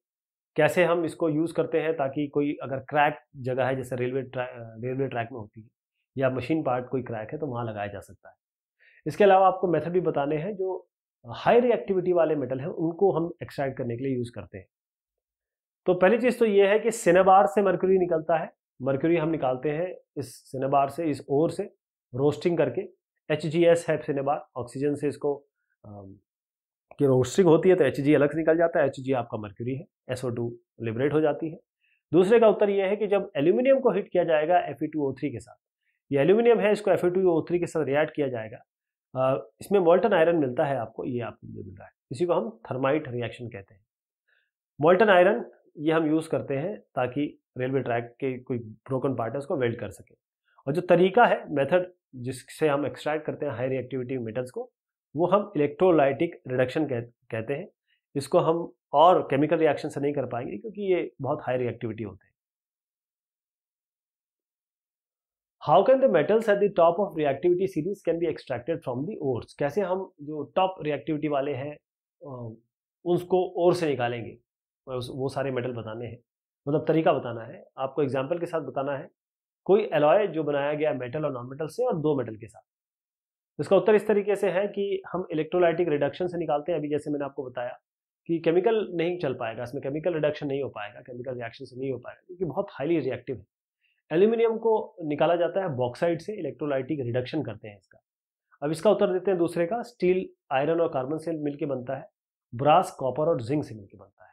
[SPEAKER 1] कैसे हम इसको यूज़ करते हैं ताकि कोई अगर क्रैक जगह है जैसे रेलवे ट्रैक रेलवे ट्रैक में होती है या मशीन पार्ट कोई क्रैक है तो वहाँ लगाया जा सकता है इसके अलावा आपको मेथड भी बताने हैं जो हाई रिएक्टिविटी वाले मेटल हैं उनको हम एक्सट्रैक्ट करने के लिए यूज़ करते हैं तो पहली चीज तो ये है कि सिनेबार से मर्क्यूरी निकलता है मर्क्यूरी हम निकालते हैं इस सिनेबार से इस ओर से रोस्टिंग करके एच जी एस है सिनेबार ऑक्सीजन से इसको की रोस्टिंग होती है तो एच जी अलग निकल जाता है एच जी आपका मरक्यूरी है एस ओ टू लिबरेट हो जाती है दूसरे का उत्तर यह है कि जब एल्यूमिनियम को हीट किया जाएगा F E two O three के साथ ये एल्यूमिनियम है इसको F E two O three के साथ रिएक्ट किया जाएगा इसमें मोल्टन आयरन मिलता है आपको ये आपको मिल रहा है इसी को हम थर्माइट रिएक्शन कहते हैं मोल्टन आयरन ये हम यूज़ करते हैं ताकि रेलवे ट्रैक के कोई ब्रोकन पार्ट है उसको वेल्ड कर सके और जो तरीका है मेथड जिससे हम एक्सट्रैक्ट करते हैं हाई रिएक्टिविटी मेटल्स को वो हम इलेक्ट्रोलाइटिक रिडक्शन कह, कहते हैं इसको हम और केमिकल रिएक्शन से नहीं कर पाएंगे क्योंकि ये बहुत हाई रिएक्टिविटी होते हैं how can the metals at the top of reactivity series can be extracted from the ores कैसे हम जो टॉप रिएक्टिविटी वाले हैं उसको ओर से निकालेंगे वो सारे मेटल बताने हैं मतलब तरीका बताना है आपको एग्जाम्पल के साथ बताना है कोई एलॉय जो बनाया गया मेटल और नॉन मेटल से और दो मेटल के साथ इसका उत्तर इस तरीके से है कि हम इलेक्ट्रोलाइटिक रिडक्शन से निकालते हैं अभी जैसे मैंने आपको बताया कि केमिकल नहीं चल पाएगा इसमें केमिकल रिडक्शन नहीं हो पाएगा केमिकल रिएक्शन से नहीं हो पाएगा क्योंकि बहुत हाईली रिएक्टिव है एल्यूमिनियम को निकाला जाता है बॉक्साइड से इलेक्ट्रोलाइटिक रिडक्शन करते हैं इसका अब इसका उत्तर देते हैं दूसरे का स्टील आयरन और कार्बन से मिलकर बनता है ब्रास कॉपर और जिंक से मिलकर बनता है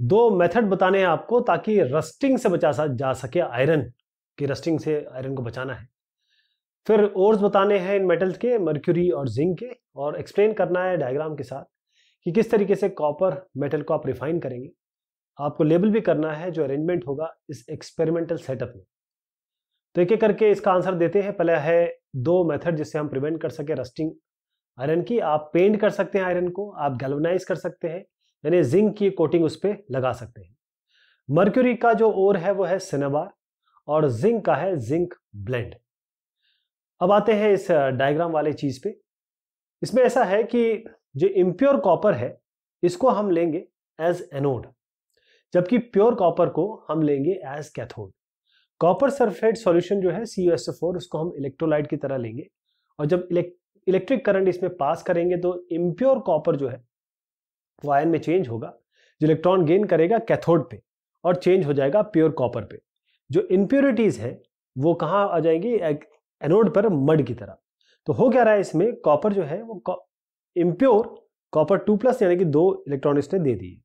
[SPEAKER 1] दो मेथड बताने हैं आपको ताकि रस्टिंग से बचा जा सके आयरन की रस्टिंग से आयरन को बचाना है फिर ओर्स बताने हैं इन मेटल्स के मर्क्यूरी और जिंक के और एक्सप्लेन करना है डायग्राम के साथ कि किस तरीके से कॉपर मेटल को आप रिफाइन करेंगे आपको लेबल भी करना है जो अरेंजमेंट होगा इस एक्सपेरिमेंटल सेटअप में तो एक एक करके इसका आंसर देते हैं पहले है दो मेथड जिससे हम प्रिवेंट कर सके रस्टिंग आयरन की आप पेंट कर सकते हैं आयरन को आप गैल्वनाइज कर सकते हैं यानी जिंक की कोटिंग उस पर लगा सकते हैं मर्क्यूरी का जो ओर है वो है सिनेबार और जिंक का है जिंक ब्लेंड अब आते हैं इस डायग्राम वाले चीज पे इसमें ऐसा है कि जो इम्प्योर कॉपर है इसको हम लेंगे एज एनोड जबकि प्योर कॉपर को हम लेंगे as cathode copper sulphate solution जो है सी उसको हम इलेक्ट्रोलाइट की तरह लेंगे और जब इलेक्ट्रिक करंट इसमें पास करेंगे तो इम्प्योर कॉपर जो है वो आयन में चेंज होगा जो इलेक्ट्रॉन गेन करेगा कैथोड पे और चेंज हो जाएगा प्योर कॉपर पे जो इम्प्योरिटीज़ है वो कहाँ आ जाएंगी एनोड पर मड की तरह तो हो क्या रहा है इसमें कॉपर जो है वो इम्प्योर कॉपर टू प्लस यानी कि दो इलेक्ट्रॉन इसने दे दिए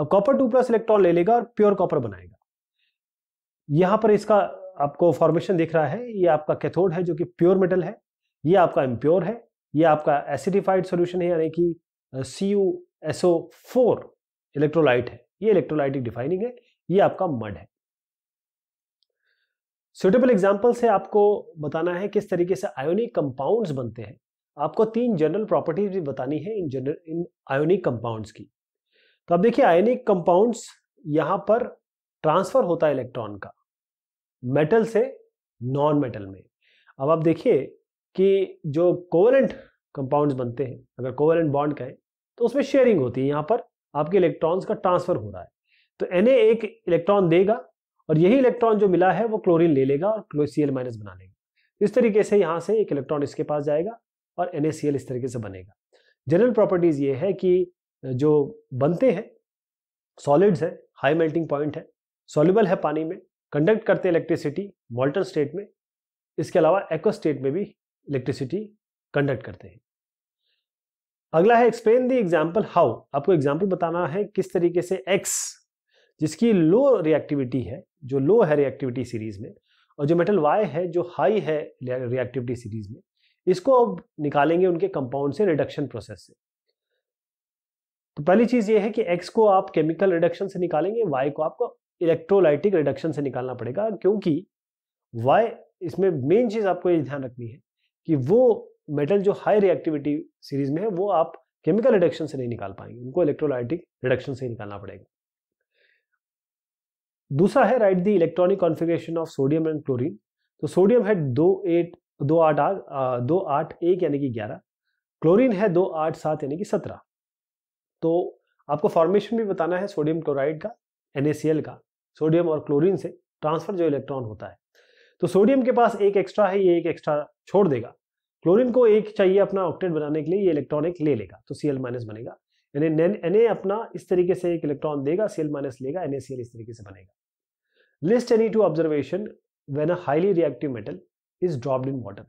[SPEAKER 1] अब कॉपर टू प्लस इलेक्ट्रॉन ले लेगा और प्योर कॉपर बनाएगा यहाँ पर इसका आपको फॉर्मेशन दिख रहा है ये आपका कैथोड है जो कि प्योर मेटल है ये आपका इम्प्योर है ये आपका एसिडिफाइड सोल्यूशन है यानी कि C U SO four electrolyte है ये इलेक्ट्रोलाइटिक डिफाइनिंग है ये आपका मड है सुटेबल एग्जाम्पल से आपको बताना है किस तरीके से आयोनिक कंपाउंड्स बनते हैं आपको तीन जनरल प्रॉपर्टीज भी बतानी है इन जनरल इन आयोनिक कंपाउंड्स की तो अब देखिए आयोनिक कंपाउंड्स यहां पर ट्रांसफर होता है इलेक्ट्रॉन का मेटल से नॉन मेटल में अब आप देखिए कि जो कोवलेंट कंपाउंड्स बनते हैं अगर कोवलेंट बॉन्ड कहें तो उसमें शेयरिंग होती है यहाँ पर आपके इलेक्ट्रॉन्स का ट्रांसफर हो रहा है तो एन एक इलेक्ट्रॉन देगा और यही इलेक्ट्रॉन जो मिला है वो क्लोरीन ले लेगा और सी माइनस बना लेगा इस तरीके से यहाँ से एक इलेक्ट्रॉन इसके पास जाएगा और एन इस तरीके से बनेगा जनरल प्रॉपर्टीज ये है कि जो बनते हैं सॉलिड्स है हाई मेल्टिंग पॉइंट है सॉल्यूबल है पानी में कंडक्ट करते हैं इलेक्ट्रिसिटी मॉल्टन स्टेट में इसके अलावा एक्वा स्टेट में भी इलेक्ट्रिसिटी कंडक्ट करते हैं अगला है एक्सप्लेन दी एग्जाम्पल हाउ आपको एग्जाम्पल बताना है किस तरीके से एक्स जिसकी लो रिएक्टिविटी है जो लो है रिएक्टिविटी सीरीज में और जो मेटल वाई है जो हाई है रिएक्टिविटी सीरीज में इसको अब निकालेंगे उनके कंपाउंड से रिडक्शन प्रोसेस से तो पहली चीज ये है कि एक्स को आप केमिकल रिडक्शन से निकालेंगे वाई को आपको इलेक्ट्रोलाइटिक रिडक्शन से निकालना पड़ेगा क्योंकि वाई इसमें मेन चीज आपको ये ध्यान रखनी है कि वो मेटल जो हाई रिएक्टिविटी सीरीज में है वो आप केमिकल रिडक्शन से नहीं निकाल पाएंगे उनको इलेक्ट्रोलाइटिक रिडक्शन से ही निकालना पड़ेगा दूसरा है write the electronic configuration of sodium and chlorine तो सोडियम है दो एट दो आठ आठ दो आठ एक यानी कि ग्यारह क्लोरीन है दो आठ सात यानी कि सत्रह तो आपको फॉर्मेशन भी बताना है सोडियम क्लोराइड का एन का सोडियम और क्लोरीन से ट्रांसफर जो इलेक्ट्रॉन होता है तो सोडियम के पास एक एक्स्ट्रा है ये एक एक्स्ट्रा छोड़ देगा क्लोरीन को एक चाहिए अपना ऑक्टेट बनाने के लिए ये इलेक्ट्रॉनिक ले लेगा तो सी माइनस बनेगा यानी एन अपना इस तरीके से एक इलेक्ट्रॉन देगा सी माइनस लेगा एन इस तरीके से बनेगा list any two observation when a highly reactive metal is dropped in water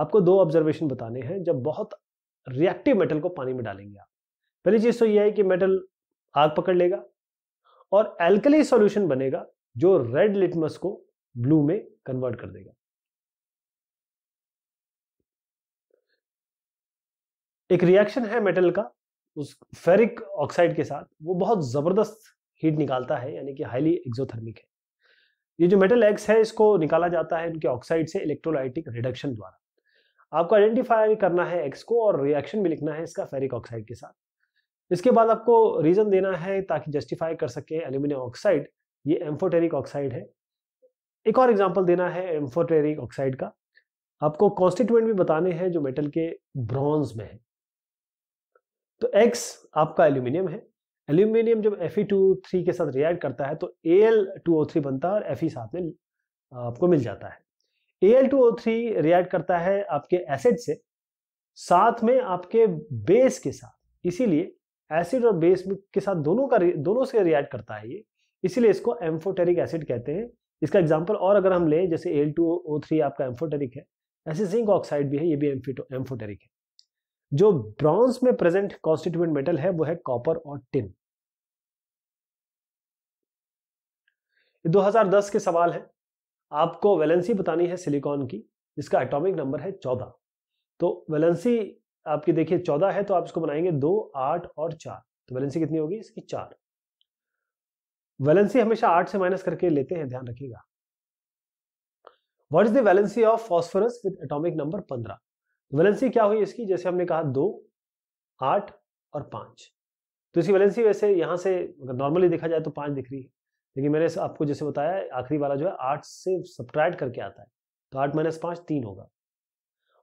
[SPEAKER 1] आपको दो ऑब्जर्वेशन बताने हैं जब बहुत रिएक्टिव मेटल को पानी में डालेंगे आप पहली चीज तो यह है कि मेटल आग पकड़ लेगा और एल्कली सॉल्यूशन बनेगा जो रेड लिटमस को ब्लू में कन्वर्ट कर देगा एक रिएक्शन है मेटल का उस फेरिक ऑक्साइड के साथ वो बहुत ज़बरदस्त हीट निकालता है यानी कि हाईली एक्जोथर्मिक है ये जो मेटल एक्स है इसको निकाला जाता है इनके ऑक्साइड से इलेक्ट्रोलाइटिक रिडक्शन द्वारा आपको आइडेंटिफाई करना है एक्स को और रिएक्शन भी लिखना है इसका फेरिक ऑक्साइड के साथ इसके बाद आपको रीज़न देना है ताकि जस्टिफाई कर सके एल्यूमिनियम ऑक्साइड ये एम्फोटेरिक ऑक्साइड है एक और एग्जाम्पल देना है एम्फोटेरिक ऑक्साइड का आपको कॉन्स्टिट्यूएंट भी बताने हैं जो मेटल के ब्रॉन्ज में है तो एक्स आपका एल्यूमिनियम है एल्यूमिनियम जब एफ थ्री के साथ रिएक्ट करता है तो A L two O three बनता है और एफ साथ में आपको मिल जाता है A L two O three react करता है आपके एसिड से साथ में आपके बेस के साथ इसीलिए एसिड और बेस के साथ दोनों का दोनों से रिएक्ट करता है ये इसीलिए इसको एम्फोटेरिक एसिड कहते हैं इसका एग्जाम्पल और अगर हम लें जैसे एल टू ओ थ्री आपका एम्फोटेरिक है ऐसे जिंक ऑक्साइड भी है ये भी एम्फोटेरिक है जो ब्रॉन्ज में प्रेजेंट कॉन्स्टिट्यूएंट मेटल है वो है कॉपर और टिन 2010 के सवाल है आपको वैलेंसी बतानी है सिलिकॉन की जिसका एटॉमिक नंबर है 14 तो वैलेंसी आपकी देखिए 14 है तो आप इसको बनाएंगे दो आठ और चार तो वैलेंसी कितनी होगी इसकी चार वैलेंसी हमेशा आठ से माइनस करके लेते हैं ध्यान रखिएगा what is the valency of phosphorus with atomic number पंद्रह वैलेंसी क्या हुई इसकी जैसे हमने कहा दो आठ और पाँच तो इसकी वैलेंसी वैसे यहाँ से अगर नॉर्मली देखा जाए तो पाँच दिख रही है लेकिन मैंने आपको जैसे बताया आखिरी वाला जो है आठ से सब्ट्रैक्ट करके आता है तो आठ माइनस पाँच तीन होगा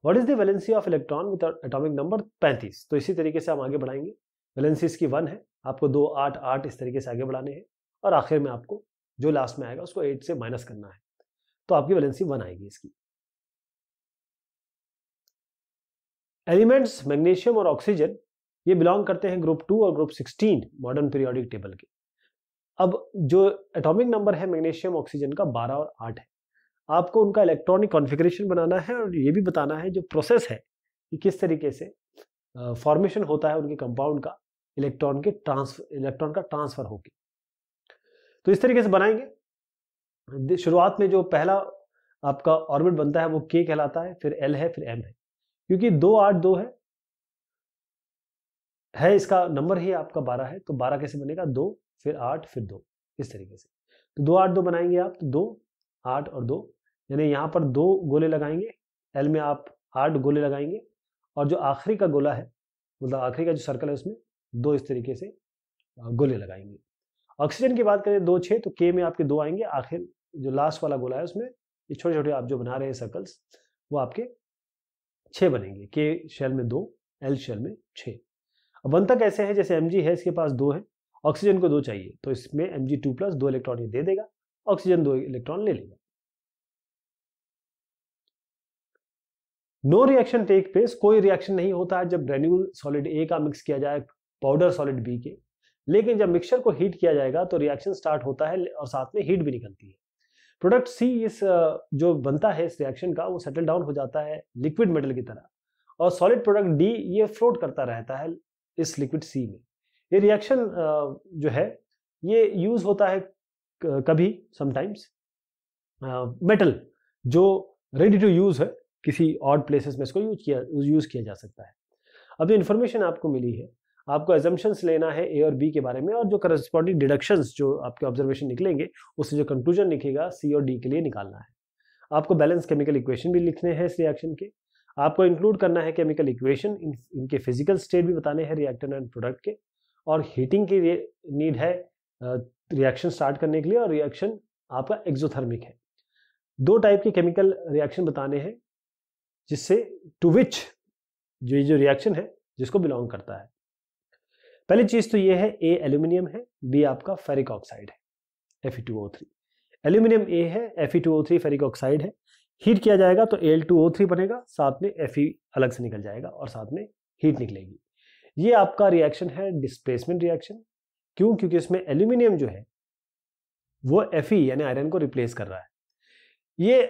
[SPEAKER 1] what is the valency of electron with atomic number पैंतीस तो इसी तरीके से हम आगे बढ़ाएंगे वैलेंसी इसकी वन है आपको दो आठ आठ इस तरीके से आगे बढ़ाने हैं और आखिर में आपको जो लास्ट में आएगा उसको एट से माइनस करना है तो आपकी वैलेंसी वन आएगी इसकी एलिमेंट्स मैग्नीशियम और ऑक्सीजन ये बिलोंग करते हैं ग्रुप टू और group sixteen modern periodic table के अब जो एटॉमिक नंबर है मैग्नीशियम ऑक्सीजन का बारह और आठ है आपको उनका इलेक्ट्रॉनिक कॉन्फ़िगरेशन बनाना है और ये भी बताना है जो प्रोसेस है कि किस तरीके से फॉर्मेशन होता है उनके कंपाउंड का इलेक्ट्रॉन के ट्रांसफर इलेक्ट्रॉन का ट्रांसफर होके तो इस तरीके से बनाएंगे शुरुआत में जो पहला आपका ऑर्बिट बनता है वो के कहलाता है फिर एल है फिर एम है क्योंकि दो आठ दो है है इसका नंबर ही आपका बारह है तो बारह कैसे बनेगा दो फिर आठ फिर दो इस तरीके से तो दो आठ दो बनाएंगे आप तो दो आठ और दो यानी यहाँ पर दो गोले लगाएंगे एल में आप आठ गोले लगाएंगे और जो आखिरी का गोला है मतलब आखिरी का जो सर्कल है उसमें दो इस तरीके से गोले लगाएंगे ऑक्सीजन की बात करें दो छः तो के में आपके दो आएंगे आखिर जो लास्ट वाला गोला है उसमें ये छोटे छोटे आप जो बना रहे हैं सर्कल्स वो आपके छः बनेंगे के शेल में दो एल शेल में छः अब बनता कैसे है जैसे एम है इसके पास दो है ऑक्सीजन को दो चाहिए तो इसमें एम जी टू प्लस दो इलेक्ट्रॉन ये दे देगा ऑक्सीजन दो इलेक्ट्रॉन ले लेगा नो रिएक्शन टेक प्लेस कोई रिएक्शन नहीं होता है जब ग्रेन्यूल सॉलिड ए का मिक्स किया जाए पाउडर सॉलिड बी के लेकिन जब मिक्सचर को हीट किया जाएगा तो रिएक्शन स्टार्ट होता है और साथ में हीट भी निकलती है प्रोडक्ट सी इस जो बनता है इस रिएक्शन का वो सेटल डाउन हो जाता है लिक्विड मेटल की तरह और सॉलिड प्रोडक्ट डी ये फ्लोट करता रहता है इस लिक्विड सी में ये रिएक्शन जो है ये यूज होता है कभी समटाइम्स मेटल जो रेडी टू यूज है किसी और प्लेसेस में इसको यूज किया यूज किया जा सकता है अब जो इन्फॉर्मेशन आपको मिली है आपको एजम्पन्स लेना है ए और बी के बारे में और जो करस्पॉन्डिंग डिडक्शंस जो आपके ऑब्जर्वेशन निकलेंगे उससे जो कंक्लूजन निकलेगा सी और डी के लिए निकालना है आपको बैलेंस केमिकल इक्वेशन भी लिखने हैं इस रिएक्शन के आपको इंक्लूड करना है केमिकल इक्वेशन इन, इनके फिजिकल स्टेट भी बताने हैं रिएक्टर एंड प्रोडक्ट के और हीटिंग की नीड है रिएक्शन स्टार्ट करने के लिए और रिएक्शन आपका एक्जोथर्मिक है दो टाइप के केमिकल रिएक्शन बताने हैं जिससे टू विच जो ये जो रिएक्शन है जिसको बिलोंग करता है पहली चीज तो ये है ए एल्यूमिनियम है बी आपका फेरिक ऑक्साइड है एफ एल्यूमिनियम ए है एफ फेरिक ऑक्साइड है हीट किया जाएगा तो एल बनेगा साथ में एफ अलग से निकल जाएगा और साथ में हीट निकलेगी ये आपका रिएक्शन है डिस्प्लेसमेंट रिएक्शन क्यों क्योंकि इसमें एल्यूमिनियम जो है वो एफ यानी आयरन को रिप्लेस कर रहा है ये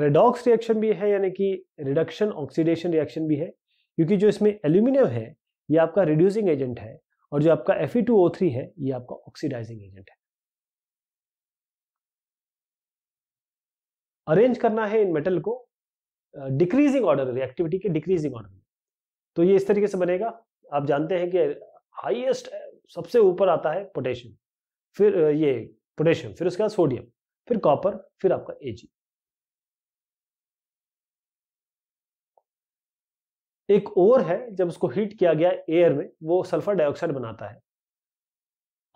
[SPEAKER 1] रेडॉक्स रिएक्शन भी है यानी कि रिडक्शन ऑक्सीडेशन रिएक्शन भी है क्योंकि जो इसमें एल्यूमिनियम है ये आपका रिड्यूसिंग एजेंट है और जो आपका एफ थ्री है ये आपका ऑक्सीडाइजिंग एजेंट है अरेंज करना है इन मेटल को डिक्रीजिंग ऑर्डर रिएक्टिविटी एक्टिविटी के डिक्रीजिंग ऑर्डर में तो ये इस तरीके से बनेगा आप जानते हैं कि हाईएस्ट सबसे ऊपर आता है पोटेशियम फिर ये पोटेशियम फिर उसके बाद सोडियम फिर कॉपर फिर आपका एजी एक ओर है जब उसको हीट किया गया एयर में वो सल्फर डाइऑक्साइड बनाता है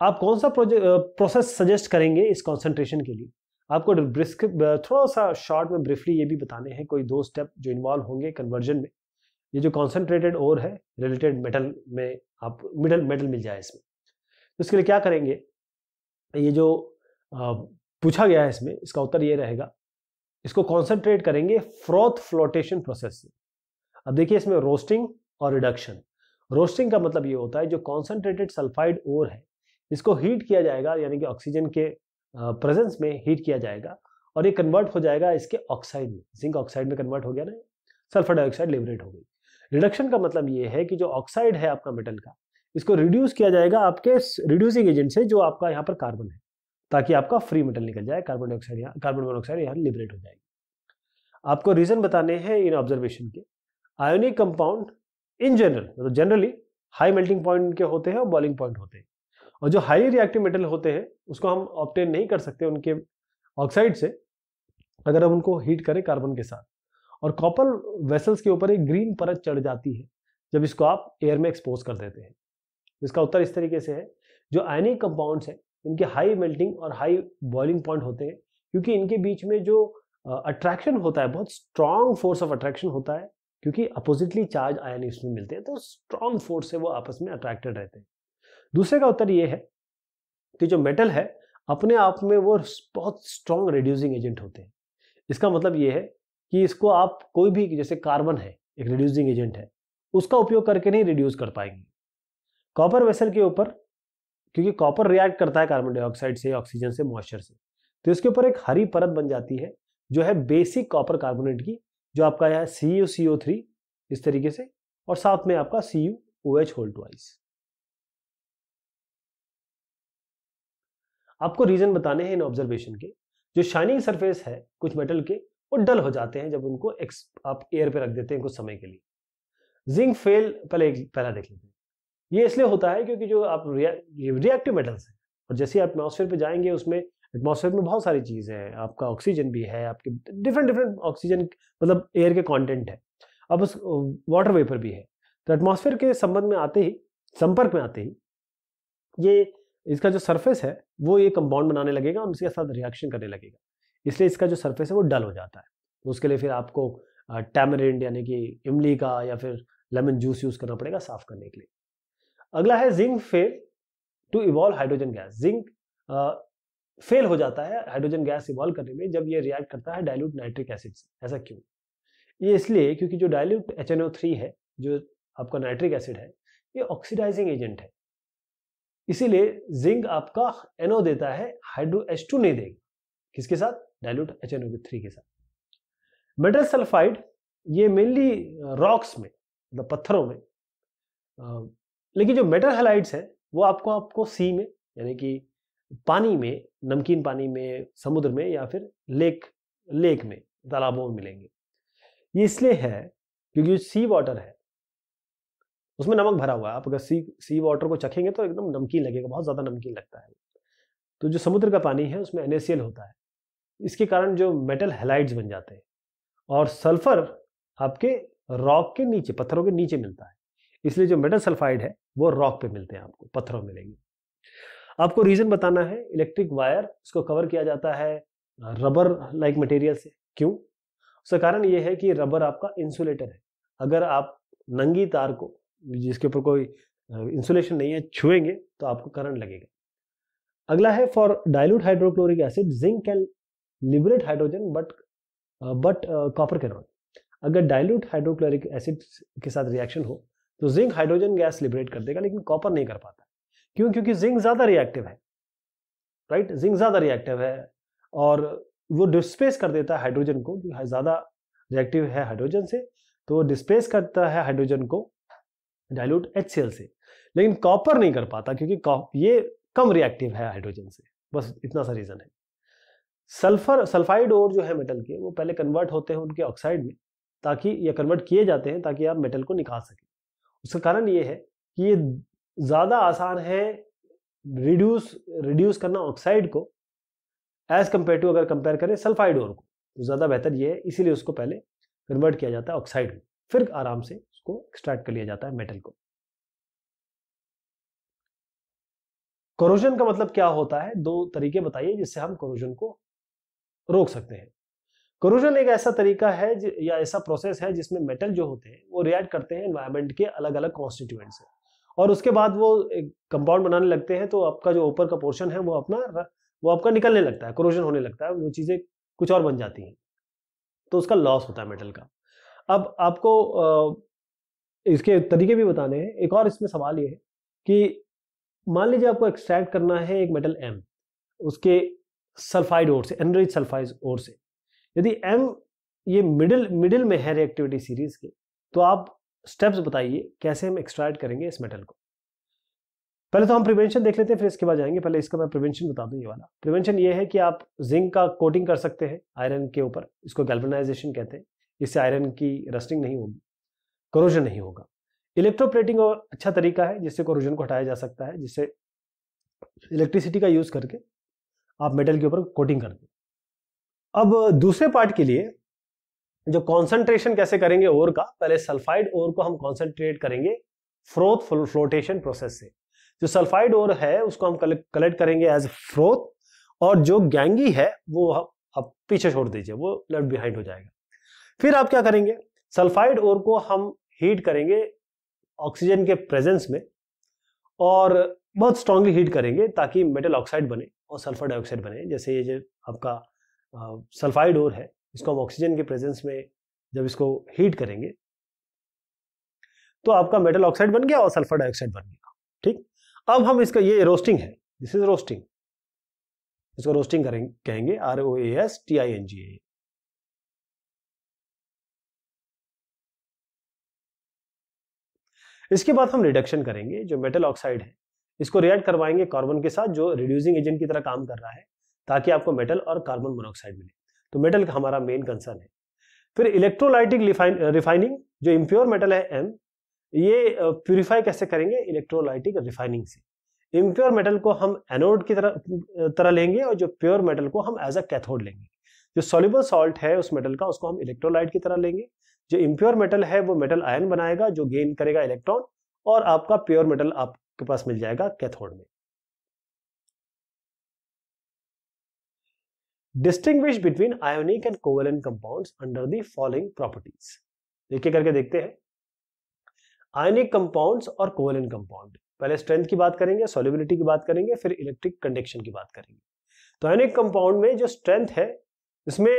[SPEAKER 1] आप कौन सा प्रोसेस सजेस्ट करेंगे इस कॉन्सेंट्रेशन के लिए आपको थोड़ा सा शॉर्ट में ब्रीफली ये भी बताने हैं कोई दो स्टेप जो इन्वॉल्व होंगे कन्वर्जन में ये जो कॉन्सेंट्रेटेड ओर है रिलेटेड मेटल में आप मिडल मेटल मिल जाए इसमें तो इसके लिए क्या करेंगे ये जो पूछा गया है इसमें इसका उत्तर ये रहेगा इसको कॉन्सेंट्रेट करेंगे फ्रॉथ फ्लोटेशन प्रोसेस से अब देखिए इसमें रोस्टिंग और रिडक्शन रोस्टिंग का मतलब ये होता है जो कॉन्सेंट्रेटेड सल्फाइड ओर है इसको हीट किया जाएगा यानी कि ऑक्सीजन के प्रेजेंस में हीट किया जाएगा और ये कन्वर्ट हो जाएगा इसके ऑक्साइड में जिंक ऑक्साइड में कन्वर्ट हो गया ना सल्फर डाइऑक्साइड लिबरेट हो गई रिडक्शन का मतलब ये है कि जो ऑक्साइड है आपका मेटल का इसको रिड्यूस किया जाएगा आपके रिड्यूसिंग एजेंट से जो आपका यहाँ पर कार्बन है ताकि आपका फ्री मेटल निकल जाए कार्बन डाइऑक्साइड यहाँ कार्बन मोनोऑक्साइड यहाँ लिबरेट हो जाएगी आपको रीजन बताने हैं इन ऑब्जर्वेशन के आयोनिक कंपाउंड इन जनरल मतलब जनरली हाई मेल्टिंग पॉइंट के होते हैं और बॉइलिंग पॉइंट होते हैं और जो हाई रिएक्टिव मेटल होते हैं उसको हम ऑप्टेन नहीं कर सकते उनके ऑक्साइड से अगर हम उनको हीट करें कार्बन के साथ और कॉपर वेसल्स के ऊपर एक ग्रीन परत चढ़ जाती है जब इसको आप एयर में एक्सपोज कर देते हैं इसका उत्तर इस तरीके से है जो आयनिक कंपाउंड्स हैं इनके हाई मेल्टिंग और हाई बॉइलिंग पॉइंट होते हैं क्योंकि इनके बीच में जो अट्रैक्शन होता है बहुत स्ट्रांग फोर्स ऑफ अट्रैक्शन होता है क्योंकि अपोजिटली चार्ज आयन इसमें मिलते हैं तो स्ट्रांग फोर्स से वो आपस में अट्रैक्टेड रहते हैं दूसरे का उत्तर ये है कि जो मेटल है अपने आप में वो बहुत स्ट्रांग रिड्यूसिंग एजेंट होते हैं इसका मतलब ये है कि इसको आप कोई भी जैसे कार्बन है एक रिड्यूसिंग एजेंट है उसका उपयोग करके नहीं रिड्यूस कर पाएंगे कॉपर वेसल के ऊपर क्योंकि कॉपर रिएक्ट करता है कार्बन डाइऑक्साइड से ऑक्सीजन से मॉइस्चर से तो इसके ऊपर एक हरी परत बन जाती है जो है बेसिक कॉपर कार्बोनेट की जो आपका है सी यू सी ओ थ्री इस तरीके से और साथ में आपका C U O H whole twice आपको रीजन बताने हैं इन ऑब्जर्वेशन के जो शाइनिंग सरफेस है कुछ मेटल के वो डल हो जाते हैं जब उनको एक्स आप एयर पे रख देते हैं कुछ समय के लिए जिंक फेल पहले एक पहला देख लेते हैं ये इसलिए होता है क्योंकि जो आप रिएक्टिव मेटल्स हैं और जैसे आप एटमोसफेयर पे जाएंगे उसमें एटमोसफेयर में बहुत सारी चीज़ है आपका ऑक्सीजन भी है आपके डिफरेंट डिफरेंट ऑक्सीजन मतलब एयर के कॉन्टेंट है अब उस वाटर वेपर भी है तो एटमोसफेयर के संबंध में आते ही संपर्क में आते ही ये इसका जो सरफेस है वो ये कंपाउंड बनाने लगेगा और उसके साथ रिएक्शन करने लगेगा इसलिए इसका जो सरफेस है वो डल हो जाता है तो उसके लिए फिर आपको टैमरिंड यानी कि इमली का या फिर लेमन जूस यूज़ करना पड़ेगा साफ करने के लिए अगला है zinc fail to evolve hydrogen gas zinc fail हो जाता है हाइड्रोजन गैस इवॉल्व करने में जब ये रिएक्ट करता है डायल्यूट नाइट्रिक एसिड से ऐसा क्यों ये इसलिए क्योंकि जो डायल्यूट एच है जो आपका नाइट्रिक एसिड है ये ऑक्सीडाइजिंग एजेंट है इसीलिए जिंक आपका एनओ देता है हाइड्रो एच टू नहीं देगा किसके साथ डायल्यूट एच एन थ्री के साथ मेटल सल्फाइड ये मेनली रॉक्स में मतलब पत्थरों में लेकिन जो मेटल हेलाइड्स हैं वो आपको आपको सी में यानी कि पानी में नमकीन पानी में समुद्र में या फिर लेक लेक में तालाबों में मिलेंगे ये इसलिए है क्योंकि जो सी वाटर है उसमें नमक भरा हुआ है आप अगर सी सी वाटर को चखेंगे तो एकदम नमकीन लगेगा बहुत ज़्यादा नमकीन लगता है तो जो समुद्र का पानी है उसमें एन होता है इसके कारण जो मेटल हेलाइड्स बन जाते हैं और सल्फर आपके रॉक के नीचे पत्थरों के नीचे मिलता है इसलिए जो मेटल सल्फाइड है वो रॉक पे मिलते हैं आपको पत्थरों मिलेंगे आपको रीजन बताना है इलेक्ट्रिक वायर इसको कवर किया जाता है रबर लाइक मटेरियल से क्यों उसका कारण यह है कि रबर आपका इंसुलेटर है अगर आप नंगी तार को जिसके ऊपर कोई इंसुलेशन नहीं है छुएंगे तो आपको करंट लगेगा अगला है for dilute hydrochloric acid zinc can liberate hydrogen but but copper के नॉट अगर डायलूट हाइड्रोक्लोरिक एसिड के साथ रिएक्शन हो तो जिंक हाइड्रोजन गैस लिबरेट कर देगा लेकिन कॉपर नहीं कर पाता क्यों क्योंकि जिंक ज़्यादा रिएक्टिव है राइट जिंक ज़्यादा रिएक्टिव है और वो डिस्प्लेस कर देता है हाइड्रोजन को ज़्यादा रिएक्टिव है हाइड्रोजन से तो वो डिस्प्लेस करता है हाइड्रोजन को डाइल्यूट एच से लेकिन कॉपर नहीं कर पाता क्योंकि ये कम रिएक्टिव है हाइड्रोजन से बस इतना सा रीज़न है सल्फर सल्फाइड और जो है मेटल के वो पहले कन्वर्ट होते हैं उनके ऑक्साइड में ताकि ये कन्वर्ट किए जाते हैं ताकि आप मेटल को निकाल सकें उसका कारण ये है कि ये ज़्यादा आसान है रिड्यूस रिड्यूस करना ऑक्साइड को एज कम्पेयर टू अगर कंपेयर करें सल्फाइड और को तो ज़्यादा बेहतर ये है इसीलिए उसको पहले कन्वर्ट किया जाता है ऑक्साइड में फिर आराम से उसको एक्सट्रैक्ट कर लिया जाता है मेटल को कोरोजन का मतलब क्या होता है दो तरीके बताइए जिससे हम कोरोजन को रोक सकते हैं कोरोजन एक ऐसा तरीका है या ऐसा प्रोसेस है जिसमें मेटल जो होते हैं वो रिएक्ट करते हैं एनवायरमेंट के अलग अलग कॉन्स्टिट्यूएंट से और उसके बाद वो कंपाउंड बनाने लगते हैं तो आपका जो ऊपर का पोर्शन है वो अपना वो आपका निकलने लगता है क्रोशन होने लगता है वो चीज़ें कुछ और बन जाती हैं तो उसका लॉस होता है मेटल का अब आपको इसके तरीके भी बताने हैं एक और इसमें सवाल ये है कि मान लीजिए आपको एक्सट्रैक्ट करना है एक मेटल एम उसके सल्फाइड ओर से एनरिच सल्फाइड ओर से यदि एम ये मिडिल मिडिल में है रिएक्टिविटी सीरीज के तो आप स्टेप्स बताइए कैसे हम एक्सट्रैक्ट करेंगे इस मेटल को पहले तो हम प्रिवेंशन देख लेते हैं फिर इसके बाद जाएंगे पहले इसका मैं प्रिवेंशन बता दूं ये वाला प्रिवेंशन ये है कि आप जिंक का कोटिंग कर सकते हैं आयरन के ऊपर इसको गैल्वनाइजेशन कहते हैं इससे आयरन की रस्टिंग नहीं होगी क्रोजन नहीं होगा इलेक्ट्रोप्लेटिंग और अच्छा तरीका है जिससे करोजन को हटाया जा सकता है जिससे इलेक्ट्रिसिटी का यूज करके आप मेटल के ऊपर कोटिंग कर दें अब दूसरे पार्ट के लिए जो कॉन्सेंट्रेशन कैसे करेंगे ओर का पहले सल्फाइड ओर को हम कॉन्सेंट्रेट करेंगे फ्रोथ फ्लोटेशन प्रोसेस से जो सल्फाइड ओर है उसको हम कलेक्ट करेंगे एज फ्रोथ और जो गैंगी है वो आप पीछे छोड़ दीजिए वो लेफ्ट बिहाइंड हो जाएगा फिर आप क्या करेंगे सल्फाइड ओर को हम हीट करेंगे ऑक्सीजन के प्रेजेंस में और बहुत स्ट्रांगली हीट करेंगे ताकि मेटल ऑक्साइड बने और सल्फर डाइऑक्साइड बने जैसे ये जो आपका सल्फाइड ओर है इसको हम ऑक्सीजन के प्रेजेंस में जब इसको हीट करेंगे तो आपका मेटल ऑक्साइड बन गया और सल्फर डाइऑक्साइड बन गया ठीक अब हम इसका ये रोस्टिंग है दिस इज रोस्टिंग इसको रोस्टिंग करेंगे कहेंगे R O A S T I N G ए इसके बाद हम रिडक्शन करेंगे जो मेटल ऑक्साइड है इसको रिएक्ट करवाएंगे कार्बन के साथ जो रिड्यूसिंग एजेंट की तरह काम कर रहा है ताकि आपको मेटल और कार्बन मोनोऑक्साइड मिले तो मेटल का हमारा मेन कंसर्न है फिर इलेक्ट्रोलाइटिक रिफाइनिंग जो इम्प्योर मेटल है एम ये प्यूरिफाई कैसे करेंगे इलेक्ट्रोलाइटिक रिफाइनिंग से इम्प्योर मेटल को हम एनोड की तरह तरह लेंगे और जो प्योर मेटल को हम एज अ कैथोड लेंगे जो सोल्यूबल सॉल्ट है उस मेटल का उसको हम इलेक्ट्रोलाइट की तरह लेंगे जो इम्प्योर मेटल है वो मेटल आयन बनाएगा जो गेन करेगा इलेक्ट्रॉन और आपका प्योर मेटल आपके पास मिल जाएगा कैथोड में distinguish between ionic and covalent compounds under the following properties देखिए करके देखते हैं आयोनिक कंपाउंड्स और कोवेलेंट कंपाउंड पहले स्ट्रेंथ की बात करेंगे सोलिबिलिटी की बात करेंगे फिर इलेक्ट्रिक कंडक्शन की बात करेंगे तो आयोनिक कंपाउंड में जो स्ट्रेंथ है इसमें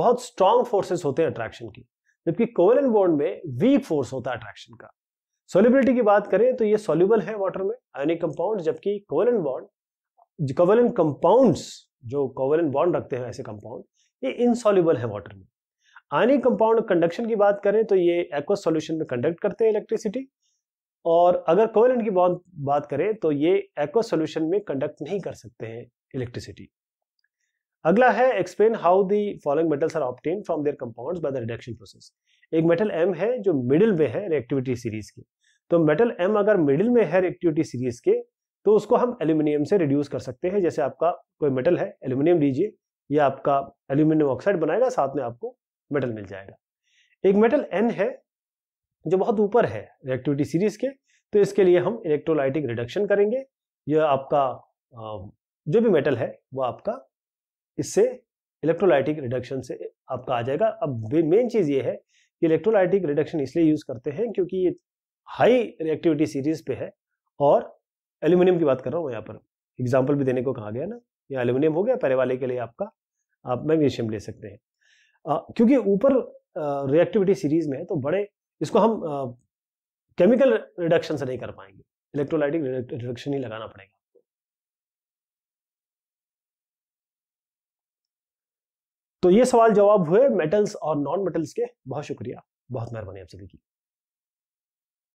[SPEAKER 1] बहुत स्ट्रांग फोर्सेस होते हैं अट्रैक्शन की जबकि कोवेलेंट बॉन्ड में वीक फोर्स होता है अट्रैक्शन का सोलिबिलिटी की बात करें तो ये सोल्यूबल है वाटर में आयोनिक कंपाउंड जबकि कोवेलन बॉन्ड कोवेलेंट कंपाउंड्स जो कोवलन बॉन्ड रखते हैं ऐसे कंपाउंड ये इनसॉल्यूबल है वाटर में आयनिक कंपाउंड कंडक्शन की बात करें तो ये एक्व सॉल्यूशन में कंडक्ट करते हैं इलेक्ट्रिसिटी और अगर कोवलेंट की बात करें तो ये एक्व सॉल्यूशन में कंडक्ट नहीं कर सकते हैं इलेक्ट्रिसिटी अगला है explain how the following metals are obtained from their compounds by the reduction process एक मेटल एम है जो मिडिल में है रिएक्टिविटी सीरीज के तो मेटल एम अगर मिडिल में है रिएक्टिविटी सीरीज के तो उसको हम एल्यूमिनियम से रिड्यूस कर सकते हैं जैसे आपका कोई मेटल है एल्यूमिनियम लीजिए या आपका एल्यूमिनियम ऑक्साइड बनाएगा साथ में आपको मेटल मिल जाएगा एक मेटल एन है जो बहुत ऊपर है रिएक्टिविटी सीरीज के तो इसके लिए हम इलेक्ट्रोलाइटिक रिडक्शन करेंगे यह आपका जो भी मेटल है वह आपका इससे इलेक्ट्रोलाइटिक रिडक्शन से आपका आ जाएगा अब मेन चीज़ ये है कि इलेक्ट्रोलाइटिक रिडक्शन इसलिए यूज़ करते हैं क्योंकि ये हाई रिएक्टिविटी सीरीज पे है और एल्यूमिनियम की बात कर रहा हूँ यहाँ पर एग्जाम्पल भी देने को कहा गया ना ये एल्यूमिनियम हो गया पहले वाले के लिए आपका आप मैग्नीशियम ले सकते हैं क्योंकि ऊपर रिएक्टिविटी सीरीज में है तो बड़े इसको हम केमिकल रिडक्शन से नहीं कर पाएंगे इलेक्ट्रोलाइटिक रिडक्शन ही लगाना पड़ेगा तो ये सवाल जवाब हुए मेटल्स और नॉन मेटल्स के बहुत शुक्रिया बहुत मेहरबानी आप सभी की